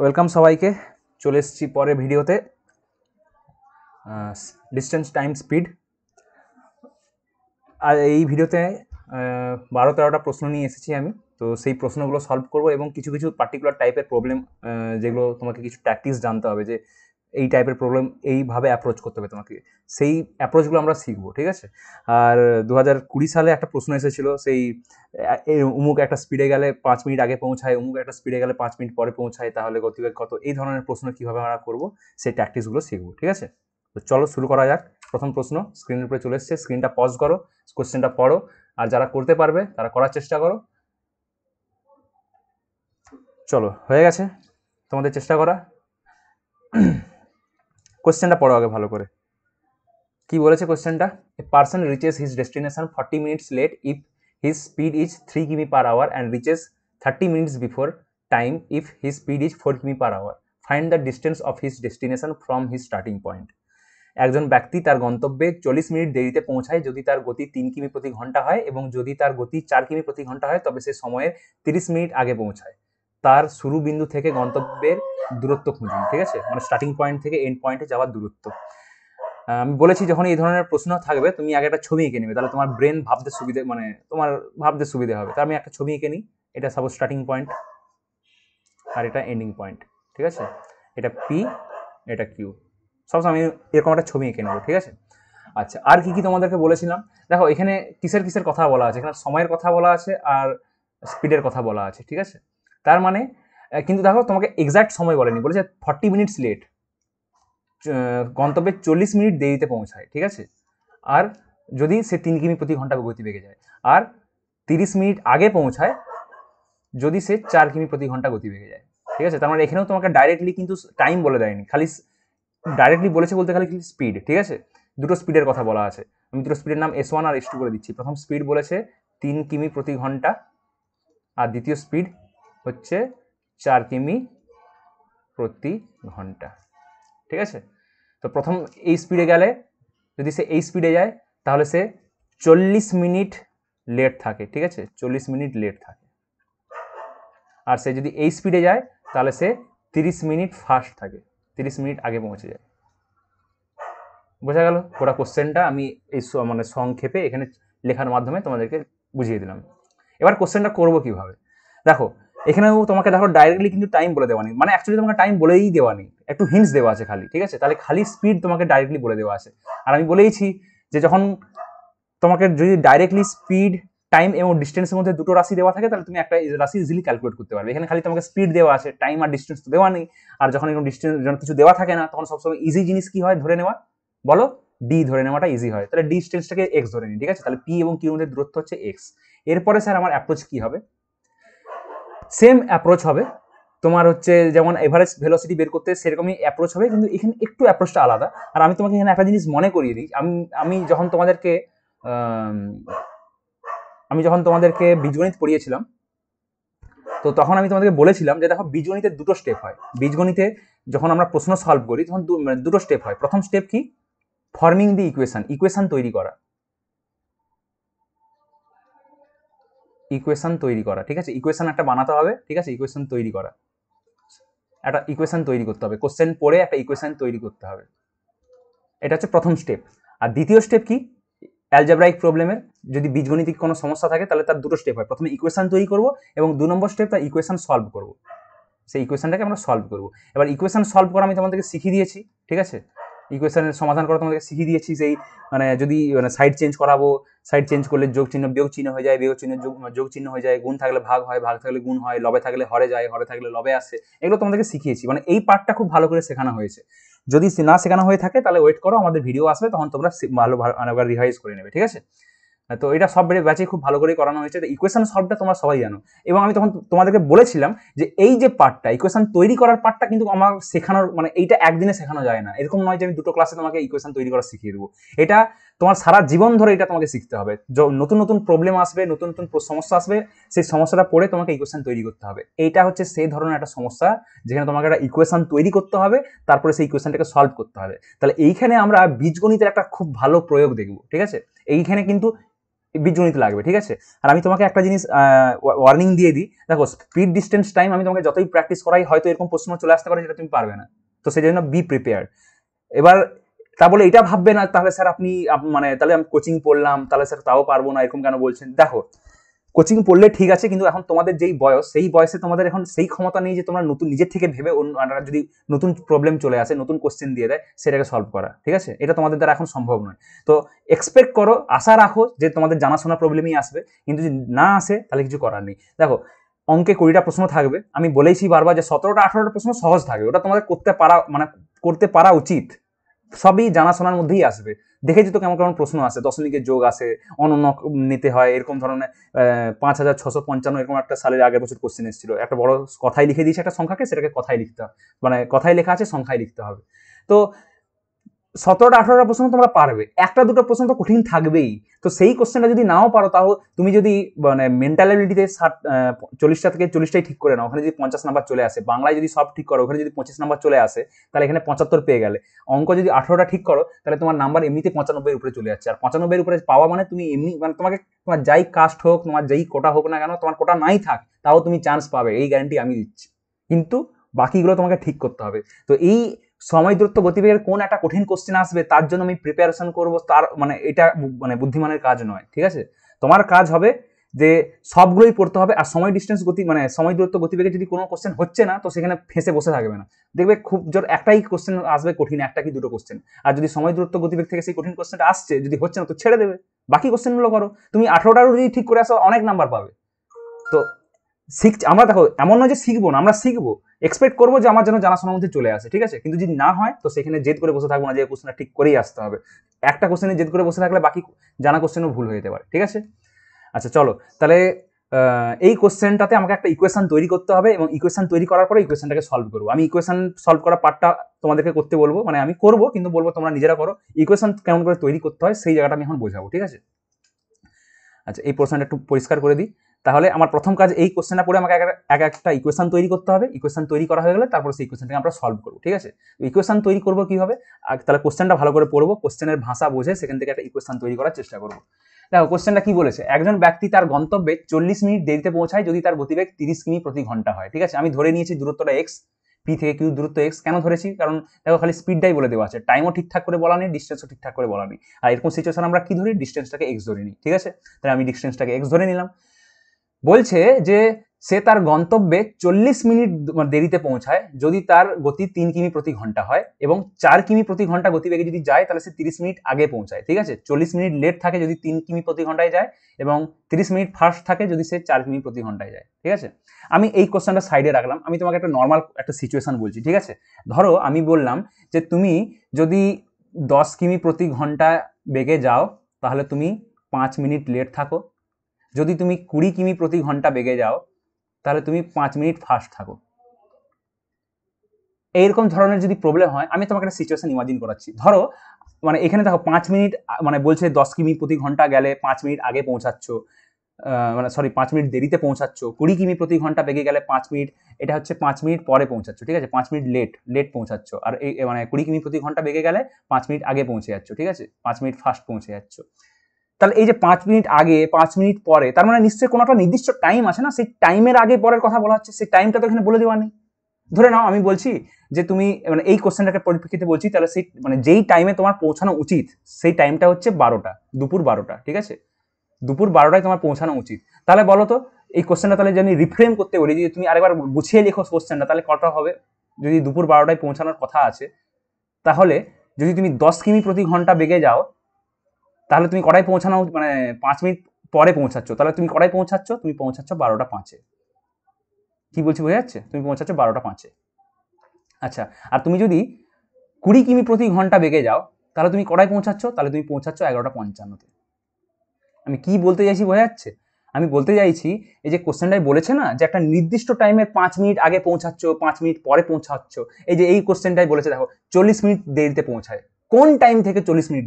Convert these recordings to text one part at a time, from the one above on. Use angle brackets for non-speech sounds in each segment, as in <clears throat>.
welcome সবাইকে চলে এসেছি পরে ভিডিওতে ডিস্টেন্স টাইম স্পিড আর এই ভিডিওতে বারো তেরোটা প্রশ্ন নিয়ে এসেছি আমি তো সেই প্রশ্নগুলো সলভ করব এবং কিছু কিছু পার্টিকুলার টাইপের প্রবলেম যেগুলো তোমাকে কিছু প্র্যাকটিস জানতে হবে যে এই টাইপের প্রবলেম এইভাবে অ্যাপ্রোচ করতে হবে তোমাকে সেই অ্যাপ্রোচগুলো আমরা শিখবো ঠিক আছে আর দু হাজার কুড়ি সালে একটা প্রশ্ন এসেছিল সেই উমুক একটা স্পিডে গেলে পাঁচ মিনিট আগে পৌঁছায় উমুক একটা স্পিডে গেলে পাঁচ মিনিট পরে পৌঁছায় তাহলে গতিবেগ কত এই ধরনের প্রশ্ন কীভাবে আমরা করবো সেই প্র্যাকটিসগুলো শিখবো ঠিক আছে তো চলো শুরু করা যাক প্রথম প্রশ্ন স্ক্রিনের উপরে চলে এসছে স্ক্রিনটা পজ করো কোশ্চেনটা পড়ো আর যারা করতে পারবে তারা করার চেষ্টা করো চলো হয়ে গেছে তোমাদের চেষ্টা করা কোশ্চেনটা পড়ো আগে ভালো করে কি বলেছে কোশ্চেনটা a person reaches his destination forty minutes late if his speed is three km per hour and reaches thirty minutes before time if his speed is four km per hour find the distance of his destination from his starting point একজন ব্যক্তি তার গন্তব্যে চল্লিশ minute দেরিতে পৌঁছায় যদি তার গতি তিন কিমি প্রতি ঘন্টা হয় এবং যদি তার গতি চার কিমি প্রতি ঘন্টা হয় তবে সে সময়ের তিরিশ মিনিট আগে পৌঁছায় তার শুরু বিন্দু থেকে গন্তব্যের দূরত্ব খুঁজুন ঠিক আছে মানে স্টার্টিং পয়েন্ট থেকে এন্ড পয়েন্টে যাওয়ার দূরত্ব আমি বলেছি যখন এই ধরনের প্রশ্ন থাকবে তুমি আগে একটা ছবি এঁকে নেবে তাহলে তোমার ব্রেন ভাবতে সুবিধে মানে তোমার ভাবতে সুবিধে হবে তা আমি একটা ছবি এঁকে নিই এটা সাপোজ স্টার্টিং পয়েন্ট আর এটা এন্ডিং পয়েন্ট ঠিক আছে এটা পি এটা কিউ সবসময় আমি এরকম একটা ছবি এঁকে নেবো ঠিক আছে আচ্ছা আর কি কি তোমাদেরকে বলেছিলাম দেখো এখানে কিসের কিসের কথা বলা আছে এখানে সময়ের কথা বলা আছে আর স্পিডের কথা বলা আছে ঠিক আছে তার মানে কিন্তু দেখো তোমাকে এক্স্যাক্ট সময় বলেনি বলেছে ফর্টি মিনিটস লেট গন্তব্যে চল্লিশ মিনিট দেরিতে পৌঁছায় ঠিক আছে আর যদি সে তিন কিমি প্রতি ঘন্টা গতি বেগে যায় আর তিরিশ মিনিট আগে পৌঁছায় যদি সে চার কিমি প্রতি ঘন্টা গতি বেগে যায় ঠিক আছে তার মানে এখানেও তোমাকে ডাইরেক্টলি কিন্তু টাইম বলে দেয়নি খালি ডাইরেক্টলি বলেছে বলতে খালি স্পিড ঠিক আছে দুটো স্পিডের কথা বলা আছে আমি দুটো স্পিডের নাম এস ওয়ান আর এস টু করে দিচ্ছি প্রথম স্পিড বলেছে তিন কিমি প্রতি ঘন্টা আর দ্বিতীয় স্পিড হচ্ছে চার কিমি প্রতি ঘন্টা ঠিক আছে তো প্রথম এই স্পিডে গেলে যদি সে এই স্পিডে যায় তাহলে সে চল্লিশ মিনিট লেট থাকে ঠিক আছে চল্লিশ মিনিট লেট থাকে আর সে যদি এই স্পিডে যায় তাহলে সে তিরিশ মিনিট ফাস্ট থাকে তিরিশ মিনিট আগে পৌঁছে যায় বোঝা গেল গোটা কোশ্চেনটা আমি এই মানে সংক্ষেপে এখানে লেখার মাধ্যমে তোমাদেরকে বুঝিয়ে দিলাম এবার কোশ্চেনটা করবো কিভাবে দেখো এখানেও তোমাকে দেখো ডাইরেক্টলি কিন্তু টাইম বলে দেওয়া নেই মানে অ্যাকচুয়ালি তোমাকে টাইম বলেই দেওয়া নেই একটু হিন্স দেওয়া আছে খালি ঠিক আছে তাহলে খালি স্পিড তোমাকে ডাইরেক্টলি বলে দেওয়া আছে আর আমি বলেইছি যে যখন তোমাকে যদি ডাইরেক্টলি স্পিড টাইম এবং ডিস্টেন্সের মধ্যে দুটো রাশি দেওয়া থাকে তাহলে তুমি একটা রাশি ইজিলি ক্যালকুলেট করতে পারবে এখানে খালি তোমাকে স্পিড দেওয়া আছে টাইম আর ডিস্টেন্স তো দেওয়া নেই আর যখন এরকম ডিস্টেন্স যখন কিছু দেওয়া থাকে না তখন সবসময় ইজি জিনিস কি হয় ধরে নেওয়া বলো ডি ধরে নেওয়াটা ইজি হয় তাহলে ডিস্টেন্সটাকে এক্স ধরে নিই ঠিক আছে তাহলে পি এবং কিউ মধ্যে দূরত্ব হচ্ছে এক্স এরপরে স্যার আমার অ্যাপ্রোচ কি হবে সেম অ্যাপ্রোচ হবে তোমার হচ্ছে যেমন এভারেজ ভেলোসিটি বের করতে সেরকমই অ্যাপ্রোচ হবে কিন্তু এখানে একটু অ্যাপ্রোচটা আলাদা আর আমি তোমাকে এখানে একটা জিনিস মনে করিয়ে দিই আমি আমি যখন তোমাদেরকে আমি যখন তোমাদেরকে বীজগণিত পড়িয়েছিলাম তো তখন আমি তোমাদেরকে বলেছিলাম যে দেখো বীজগণিতে দুটো স্টেপ হয় বীজগণিতে যখন আমরা প্রশ্ন সলভ করি তখন মানে দুটো স্টেপ হয় প্রথম স্টেপ কি ফর্মিং দি ইকুয়েশন ইকুয়েশান তৈরি করা ইকুয়েশন তৈরি করা ঠিক আছে ইকুয়েশন একটা বানাতে হবে ঠিক আছে ইকুয়েশন তৈরি করা একটা ইকুয়েশন তৈরি করতে হবে কোশ্চেন পড়ে একটা ইকুয়েশন তৈরি করতে হবে এটা হচ্ছে প্রথম স্টেপ আর দ্বিতীয় স্টেপ কি অ্যালজাব্রাইক প্রবলেমের যদি বীজগণিতিক কোনো সমস্যা থাকে তাহলে তার দুটো স্টেপ হয় প্রথমে ইকুয়েশন তৈরি করব এবং দু নম্বর স্টেপ তার ইকুয়েশন সলভ করব সেই ইকুয়েশনটাকে আমরা সলভ করব এবার ইকুয়েশন সলভ করা আমি তোমাদেরকে শিখিয়ে দিয়েছি ঠিক আছে ইকুয়েশনের সমাধান করা তোমাদেরকে শিখিয়ে দিয়েছি সেই মানে যদি মানে সাইড চেঞ্জ করাবো সাইড চেঞ্জ করলে যোগ চিহ্ন বিয়োগ চিহ্ন হয়ে যায় বিয়োগ চিহ্ন যোগ চিহ্ন হয়ে যায় গুণ থাকলে ভাগ হয় ভাগ থাকলে গুণ হয় লবে থাকলে হরে যায় হরে থাকলে লবে আসে এগুলো তোমাদেরকে শিখিয়েছি মানে এই পার্টটা খুব ভালো করে শেখানো হয়েছে যদি না শেখানো হয়ে থাকে তাহলে ওয়েট করো আমাদের ভিডিও আসবে তখন তোমরা ভালো ভালো রিভাইজ মানে করে নেবে ঠিক আছে তো এটা সব ব্যাচে খুব ভালো করে করানো হয়েছে তো ইকুয়েশন সলভটা তোমরা সবাই জানো এবং আমি তখন তোমাদেরকে বলেছিলাম যে এই যে পার্টটা ইকুয়েশন তৈরি করার পার্টটা কিন্তু আমার শেখানোর মানে এইটা একদিনে শেখানো যায় না এরকম নয় যে আমি দুটো ক্লাসে তোমাকে ইকুয়েশন তৈরি করা শিখিয়ে দেবো এটা তোমার সারা জীবন ধরে এটা তোমাকে শিখতে হবে নতুন নতুন প্রবলেম আসবে নতুন নতুন সমস্যা আসবে সেই সমস্যাটা পড়ে তোমাকে ইকুয়েশন তৈরি করতে হবে এইটা হচ্ছে সেই ধরনের একটা সমস্যা যেখানে তোমাকে একটা ইকুয়েশন তৈরি করতে হবে তারপরে সেই ইকুয়েশনটাকে সলভ করতে হবে তাহলে এইখানে আমরা বীজগণিতের একটা খুব ভালো প্রয়োগ দেখব ঠিক আছে এইখানে কিন্তু বীজগণিত লাগবে ঠিক আছে আর আমি তোমাকে একটা জিনিস ওয়ার্নিং দিয়ে দিই দেখো স্পিড ডিস্টেন্স টাইম আমি তোমাকে যতই প্র্যাকটিস করাই হয়তো এরকম প্রশ্ন চলে আসতে পারে যেটা তুমি পারবে না তো সেই জন্য বি প্রিপেয়ার এবার তা বলে এটা ভাববে না তাহলে স্যার আপনি মানে তাহলে আমি কোচিং পড়লাম তাহলে স্যার তাও পারবো না এরকম কেন বলছেন দেখো কোচিং পড়লে ঠিক আছে কিন্তু এখন তোমাদের যেই বয়স সেই বয়সে তোমাদের এখন সেই ক্ষমতা নেই যে তোমরা নতুন নিজের থেকে ভেবে অন্য যদি নতুন প্রবলেম চলে আসে নতুন কোশ্চেন দিয়ে দেয় সেটাকে সলভ করা ঠিক আছে এটা তোমাদের দ্বারা এখন সম্ভব নয় তো এক্সপেক্ট করো আশা রাখো যে তোমাদের জানাশোনা প্রবলেমই আসবে কিন্তু যদি না আসে তাহলে কিছু করার নেই দেখো অঙ্কে কুড়িটা প্রশ্ন থাকবে আমি বলেইছি বারবার যে সতেরোটা আঠারোটা প্রশ্ন সহজ থাকবে ওটা তোমাদের করতে পারা মানে করতে পারা উচিত সবই জানাশোনার মধ্যেই আসবে দেখেছি তো কেমন কেমন প্রশ্ন আছে দশমিকের যোগ আছে অনন্য নিতে হয় এরকম ধরনের পাঁচ হাজার ছশো পঞ্চান্ন এরকম একটা সালের আগের বছর কোশ্চেন এসেছিল একটা বড় কথাই লিখে দিয়েছে একটা সংখ্যাকে সেটাকে কথাই লিখতে হবে মানে কথায় লেখা আছে সংখ্যায় লিখতে হবে তো সতেরোটা আঠারোটা প্রশ্ন তোমরা পারবে একটা দুটো প্রশ্ন তো কঠিন থাকবেই তো সেই কোশ্চেনটা যদি নাও পারো তাও তুমি যদি মানে মেন্টালিটিতে ষাট চল্লিশটা থেকে চল্লিশটাই ঠিক করে নাও ওখানে যদি পঞ্চাশ নাম্বার চলে আসে বাংলায় যদি সব ঠিক করো ওখানে যদি পঁচিশ নাম্বার চলে আসে তাহলে এখানে পঁচাত্তর পেয়ে গেলে অঙ্ক যদি আঠারোটা ঠিক করো তাহলে তোমার নাম্বার এমনিতে পঁচানব্বইয়ের উপরে চলে যাচ্ছে আর পঁচানব্বইয়ের উপরে পাওয়া মানে তুমি এমনি মানে তোমাকে তোমার যাই কাস্ট হোক তোমার যেই কোটা হোক না কেন তোমার কোটা নাই থাক তাও তুমি চান্স পাবে এই গ্যারান্টি আমি দিচ্ছি কিন্তু বাকিগুলো তোমাকে ঠিক করতে হবে তো এই সময় দূরত্ব গতিবেগের কোন একটা কঠিন কোশ্চেন আসবে তার জন্য আমি প্রিপারেশন করব তার মানে এটা মানে বুদ্ধিমানের কাজ নয় ঠিক আছে তোমার কাজ হবে যে সবগুলোই পড়তে হবে আর সময় ডিস্টেন্স গতি মানে সময় দূরত্ব গতিবেগে যদি কোনো কোশ্চেন হচ্ছে না তো সেখানে ফেঁসে বসে থাকবে না দেখবে খুব জোর একটাই কোশ্চেন আসবে কঠিন একটা কি দুটো কোশ্চেন আর যদি সময় দূরত্ব গতিবেগ থেকে সেই কঠিন কোশ্চেনটা আসছে যদি হচ্ছে না তো ছেড়ে দেবে বাকি কোশ্চেনগুলো করো তুমি আঠারোটারও যদি ঠিক করে আসো অনেক নাম্বার পাবে তো শিখ আমরা দেখো এমন নয় যে শিখবো না আমরা শিখবো এক্সপেক্ট করবো যে আমার যেন জানাশোনার মধ্যে চলে আসে ঠিক আছে কিন্তু যদি না হয় তো সেখানে জেদ করে বসে থাকবো না যে কোশ্চেনটা ঠিক করেই আসতে হবে একটা কোশ্চেনে জেদ করে বসে থাকলে বাকি জানা কোশ্চেনও ভুল হয়ে যেতে পারে ঠিক আছে আচ্ছা চলো তাহলে এই কোশ্চেনটাতে আমাকে একটা ইকুয়েশন তৈরি করতে হবে এবং ইকুয়েশন তৈরি করার পরে ইকুয়েশনটাকে সলভ করবো আমি ইকুয়েশন সলভ করা পার্টটা তোমাদেরকে করতে বলবো মানে আমি করবো কিন্তু বলবো তোমরা নিজেরা করো ইকুয়েশন কেমন করে তৈরি করতে হয় সেই জায়গাটা আমি এখন বোঝাবো ঠিক আছে আচ্ছা এই প্রশ্নটা একটু পরিষ্কার করে দিই তাহলে আমার প্রথম কাজ এই কোশ্চেনটা পড়ে আমাকে এক একটা ইকুয়েশন তৈরি করতে হবে ইকুয়েশন তৈরি করা হয়ে গেলে তারপরে সেই ইকুয়েশনটাকে আমরা সলভ করবো ঠিক আছে ইকুয়েশন তৈরি করবো কীভাবে তাহলে কোশ্চেনটা ভালো করে পড়বো কোশ্চেনের ভাষা বোঝে সেখান থেকে একটা ইকুয়েশন তৈরি করার চেষ্টা করবো দেখো কোশ্চেনটা কি বলেছে একজন ব্যক্তি তার গন্তব্যে চল্লিশ মিনিট দেরিতে পৌঁছায় যদি তার গতিবেগ তিরিশ কিমি প্রতি ঘন্টা হয় ঠিক আছে আমি ধরে নিয়েছি দূরত্বটা এক্স পি থেকে কিউ দূরত্ব এক্স কেন ধরেছি কারণ দেখো খালি স্পিডটাই বলে দেওয়া আছে টাইমও ঠিকঠাক করে বলা নেই ডিস্টেন্সও ঠিকঠাক করে বলা নেই আর এরকম সিচুয়েশন আমরা কি ধরি ডিস্টেন্সটাকে এক্স ধরে নিই ঠিক আছে তাহলে আমি ডিস্টেন্সটাকে এক্স ধরে নিলাম বলছে যে সে তার গন্তব্যে চল্লিশ মিনিট দেরিতে পৌঁছায় যদি তার গতি তিন কিমি প্রতি ঘন্টা হয় এবং চার কিমি প্রতি ঘন্টা গতিবেগে যদি যায় তাহলে সে তিরিশ মিনিট আগে পৌঁছায় ঠিক আছে চল্লিশ মিনিট লেট থাকে যদি তিন কিমি প্রতি ঘন্টায় যায় এবং তিরিশ মিনিট ফার্স্ট থাকে যদি সে চার কিমি প্রতি ঘন্টায় যায় ঠিক আছে আমি এই কোশ্চেনটা সাইডে রাখলাম আমি তোমাকে একটা নর্মাল একটা সিচুয়েশান বলছি ঠিক আছে ধরো আমি বললাম যে তুমি যদি দশ কিমি প্রতি ঘন্টা বেগে যাও তাহলে তুমি পাঁচ মিনিট লেট থাকো যদি তুমি কুড়ি কিমি প্রতি ঘন্টা বেগে যাও তাহলে তুমি পাঁচ মিনিট ফাস্ট থাকো এইরকম ধরনের যদি প্রবলেম হয় আমি তোমাকে একটা সিচুয়েশন ইমাজিন করাচ্ছি ধরো মানে এখানে দেখো পাঁচ মিনিট মানে বলছে দশ কিমি প্রতি ঘন্টা গেলে পাঁচ মিনিট আগে পৌঁছাচ্ছ মানে সরি পাঁচ মিনিট দেরিতে পৌঁছাচ্ছ কুড়ি কিমি প্রতি ঘন্টা বেগে গেলে পাঁচ মিনিট এটা হচ্ছে পাঁচ মিনিট পরে পৌঁছাচ্ছ ঠিক আছে পাঁচ মিনিট লেট লেট পৌঁছাচ্ছ আর এই মানে কুড়ি কিমি প্রতি ঘন্টা বেগে গেলে পাঁচ মিনিট আগে পৌঁছে যাচ্ছ ঠিক আছে পাঁচ মিনিট ফাস্ট পৌঁছে যাচ্ছ তাহলে এই যে পাঁচ মিনিট আগে পাঁচ মিনিট পরে তার মানে নিশ্চয়ই কোনো একটা নির্দিষ্ট টাইম আছে না সেই টাইমের আগে পরের কথা বলা হচ্ছে সেই টাইমটা তো এখানে বলে দেওয়া নেই ধরে নাও আমি বলছি যে তুমি মানে এই কোশ্চেনটাকে পরিপ্রেক্ষিতে বলছি তাহলে সেই মানে যেই টাইমে তোমার পৌঁছানো উচিত সেই টাইমটা হচ্ছে বারোটা দুপুর বারোটা ঠিক আছে দুপুর বারোটায় তোমার পৌঁছানো উচিত তাহলে বলো তো এই কোশ্চেনটা তাহলে যদি রিফ্রেম করতে পারি যদি তুমি আরেকবার গুছিয়ে লেখো কোশ্চেনটা তাহলে কটা হবে যদি দুপুর বারোটায় পৌঁছানোর কথা আছে তাহলে যদি তুমি দশ কিমি প্রতি ঘন্টা বেগে যাও তাহলে তুমি কটায় পৌঁছানো মানে পাঁচ মিনিট পরে পৌঁছাচ্ছ তাহলে তুমি কটায় পৌঁছাচ্ছ তুমি পৌঁছাচ্ছ বারোটা পাঁচে কি বলছি বোঝা যাচ্ছে তুমি পৌঁছাচ্ছ বারোটা পাঁচে আচ্ছা আর তুমি যদি কুড়ি কিমি প্রতি ঘন্টা বেগে যাও তাহলে তুমি কটায় পৌঁছাচ্ছ তাহলে তুমি পৌঁছাচ্ছ এগারোটা পঞ্চান্নতে আমি কি বলতে চাইছি বোঝা যাচ্ছে আমি বলতে চাইছি এই যে কোশ্চেনটাই বলেছে না যে একটা নির্দিষ্ট টাইমে পাঁচ মিনিট আগে পৌঁছাচ্ছ পাঁচ মিনিট পরে পৌঁছাচ্ছ এই যে এই কোশ্চেনটাই বলেছে দেখো চল্লিশ মিনিট দেরিতে পৌঁছায় কোন টাইম থেকে চল্লিশ মিনিট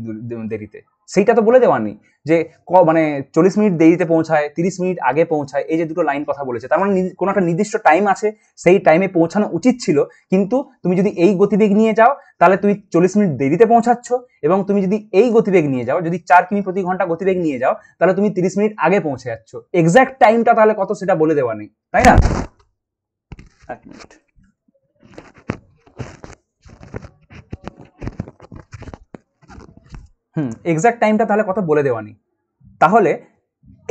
দেরিতে সেইটা তো বলে দেওয়ার নেই যে ক মানে চল্লিশ মিনিট দেরিতে পৌঁছায় তিরিশ মিনিট আগে পৌঁছায় এই যে দুটো লাইন কথা বলেছে তার মানে কোনো একটা নির্দিষ্ট টাইম আছে সেই টাইমে পৌঁছানো উচিত ছিল কিন্তু তুমি যদি এই গতিবেগ নিয়ে যাও তাহলে তুমি চল্লিশ মিনিট দেরিতে পৌঁছাচ্ছ এবং তুমি যদি এই গতিবেগ নিয়ে যাও যদি চার কিমি প্রতি ঘন্টা গতিবেগ নিয়ে যাও তাহলে তুমি তিরিশ মিনিট আগে পৌঁছে যাচ্ছ এক্স্যাক্ট টাইমটা তাহলে কত সেটা বলে দেওয়া নেই তাই না এক মিনিট হুম এক্স্যাক্ট টাইমটা তাহলে কথা বলে দেওয়া নেই তাহলে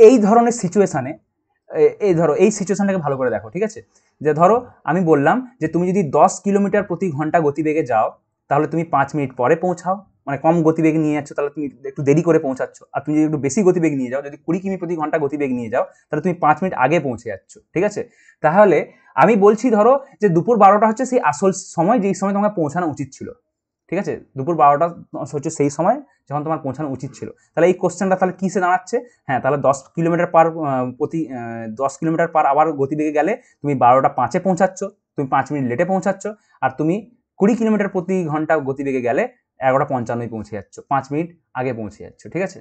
এই ধরনের সিচুয়েশানে এই ধরো এই সিচুয়েশানটাকে ভালো করে দেখো ঠিক আছে যে ধরো আমি বললাম যে তুমি যদি দশ কিলোমিটার প্রতি ঘন্টা গতিবেগে যাও তাহলে তুমি পাঁচ মিনিট পরে পৌঁছাও মানে কম গতিবেগ নিয়ে যাচ্ছ তাহলে তুমি একটু দেরি করে পৌঁছাচ্ছ আর তুমি যদি একটু বেশি গতিবেগ নিয়ে যাও যদি কুড়ি কিমি প্রতি ঘন্টা গতিবেগ নিয়ে যাও তাহলে তুমি পাঁচ মিনিট আগে পৌঁছে যাচ্ছ ঠিক আছে তাহলে আমি বলছি ধরো যে দুপুর বারোটা হচ্ছে সেই আসল সময় যেই সময় তোমাকে পৌঁছানো উচিত ছিল ঠিক আছে দুপুর বারোটা হচ্ছে সেই সময় যখন তোমার পৌঁছানো উচিত ছিল তাহলে এই কোশ্চেনটা তাহলে কিসে দাঁড়াচ্ছে হ্যাঁ তাহলে দশ কিলোমিটার পার প্রতি দশ কিলোমিটার পার আবার গতিবেগে গেলে তুমি বারোটা পাঁচে পৌঁছাচ্ছ তুমি পাঁচ মিনিট লেটে পৌঁছাচ্ছ আর তুমি কুড়ি কিলোমিটার প্রতি ঘন্টা গতিবেগে গেলে এগারোটা পঞ্চান্নই পৌঁছে যাচ্ছ পাঁচ মিনিট আগে পৌঁছে যাচ্ছ ঠিক আছে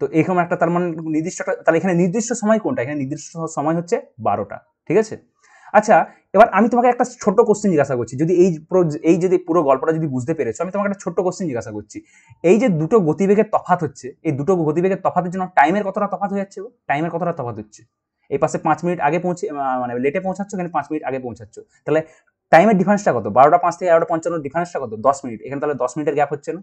তো এরকম একটা তার মানে নির্দিষ্ট তাহলে এখানে নির্দিষ্ট সময় কোনটা এখানে নির্দিষ্ট সময় হচ্ছে বারোটা ঠিক আছে আচ্ছা এবার আমি তোমাকে একটা ছোট কোশ্চেন জিজ্ঞাসা করছি যদি এই পুরো এই যদি পুরো গল্পটা যদি বুঝতে পেরেছো আমি তোমাকে একটা ছোট্ট কোশ্চেন জিজ্ঞাসা করছি এই যে দুটো গতিবেগের তফাত হচ্ছে এই দুটো গতিবেগের তফাতের জন্য টাইমের কতটা তফাত হয়ে যাচ্ছে টাইমের কতটা তফাত হচ্ছে এই পাশে পাঁচ মিনিট আগে পৌঁছে মানে লেটে পৌঁছাচ্ছ এখানে পাঁচ মিনিট আগে পৌঁছাচ্ছ তাহলে টাইমের ডিফারেন্সটা কত বারোটা পাঁচ থেকে এগারোটা পঞ্চান্ন ডিফারেন্সটা কত দশ মিনিট এখানে তাহলে দশ মিনিটের গ্যাপ হচ্ছে না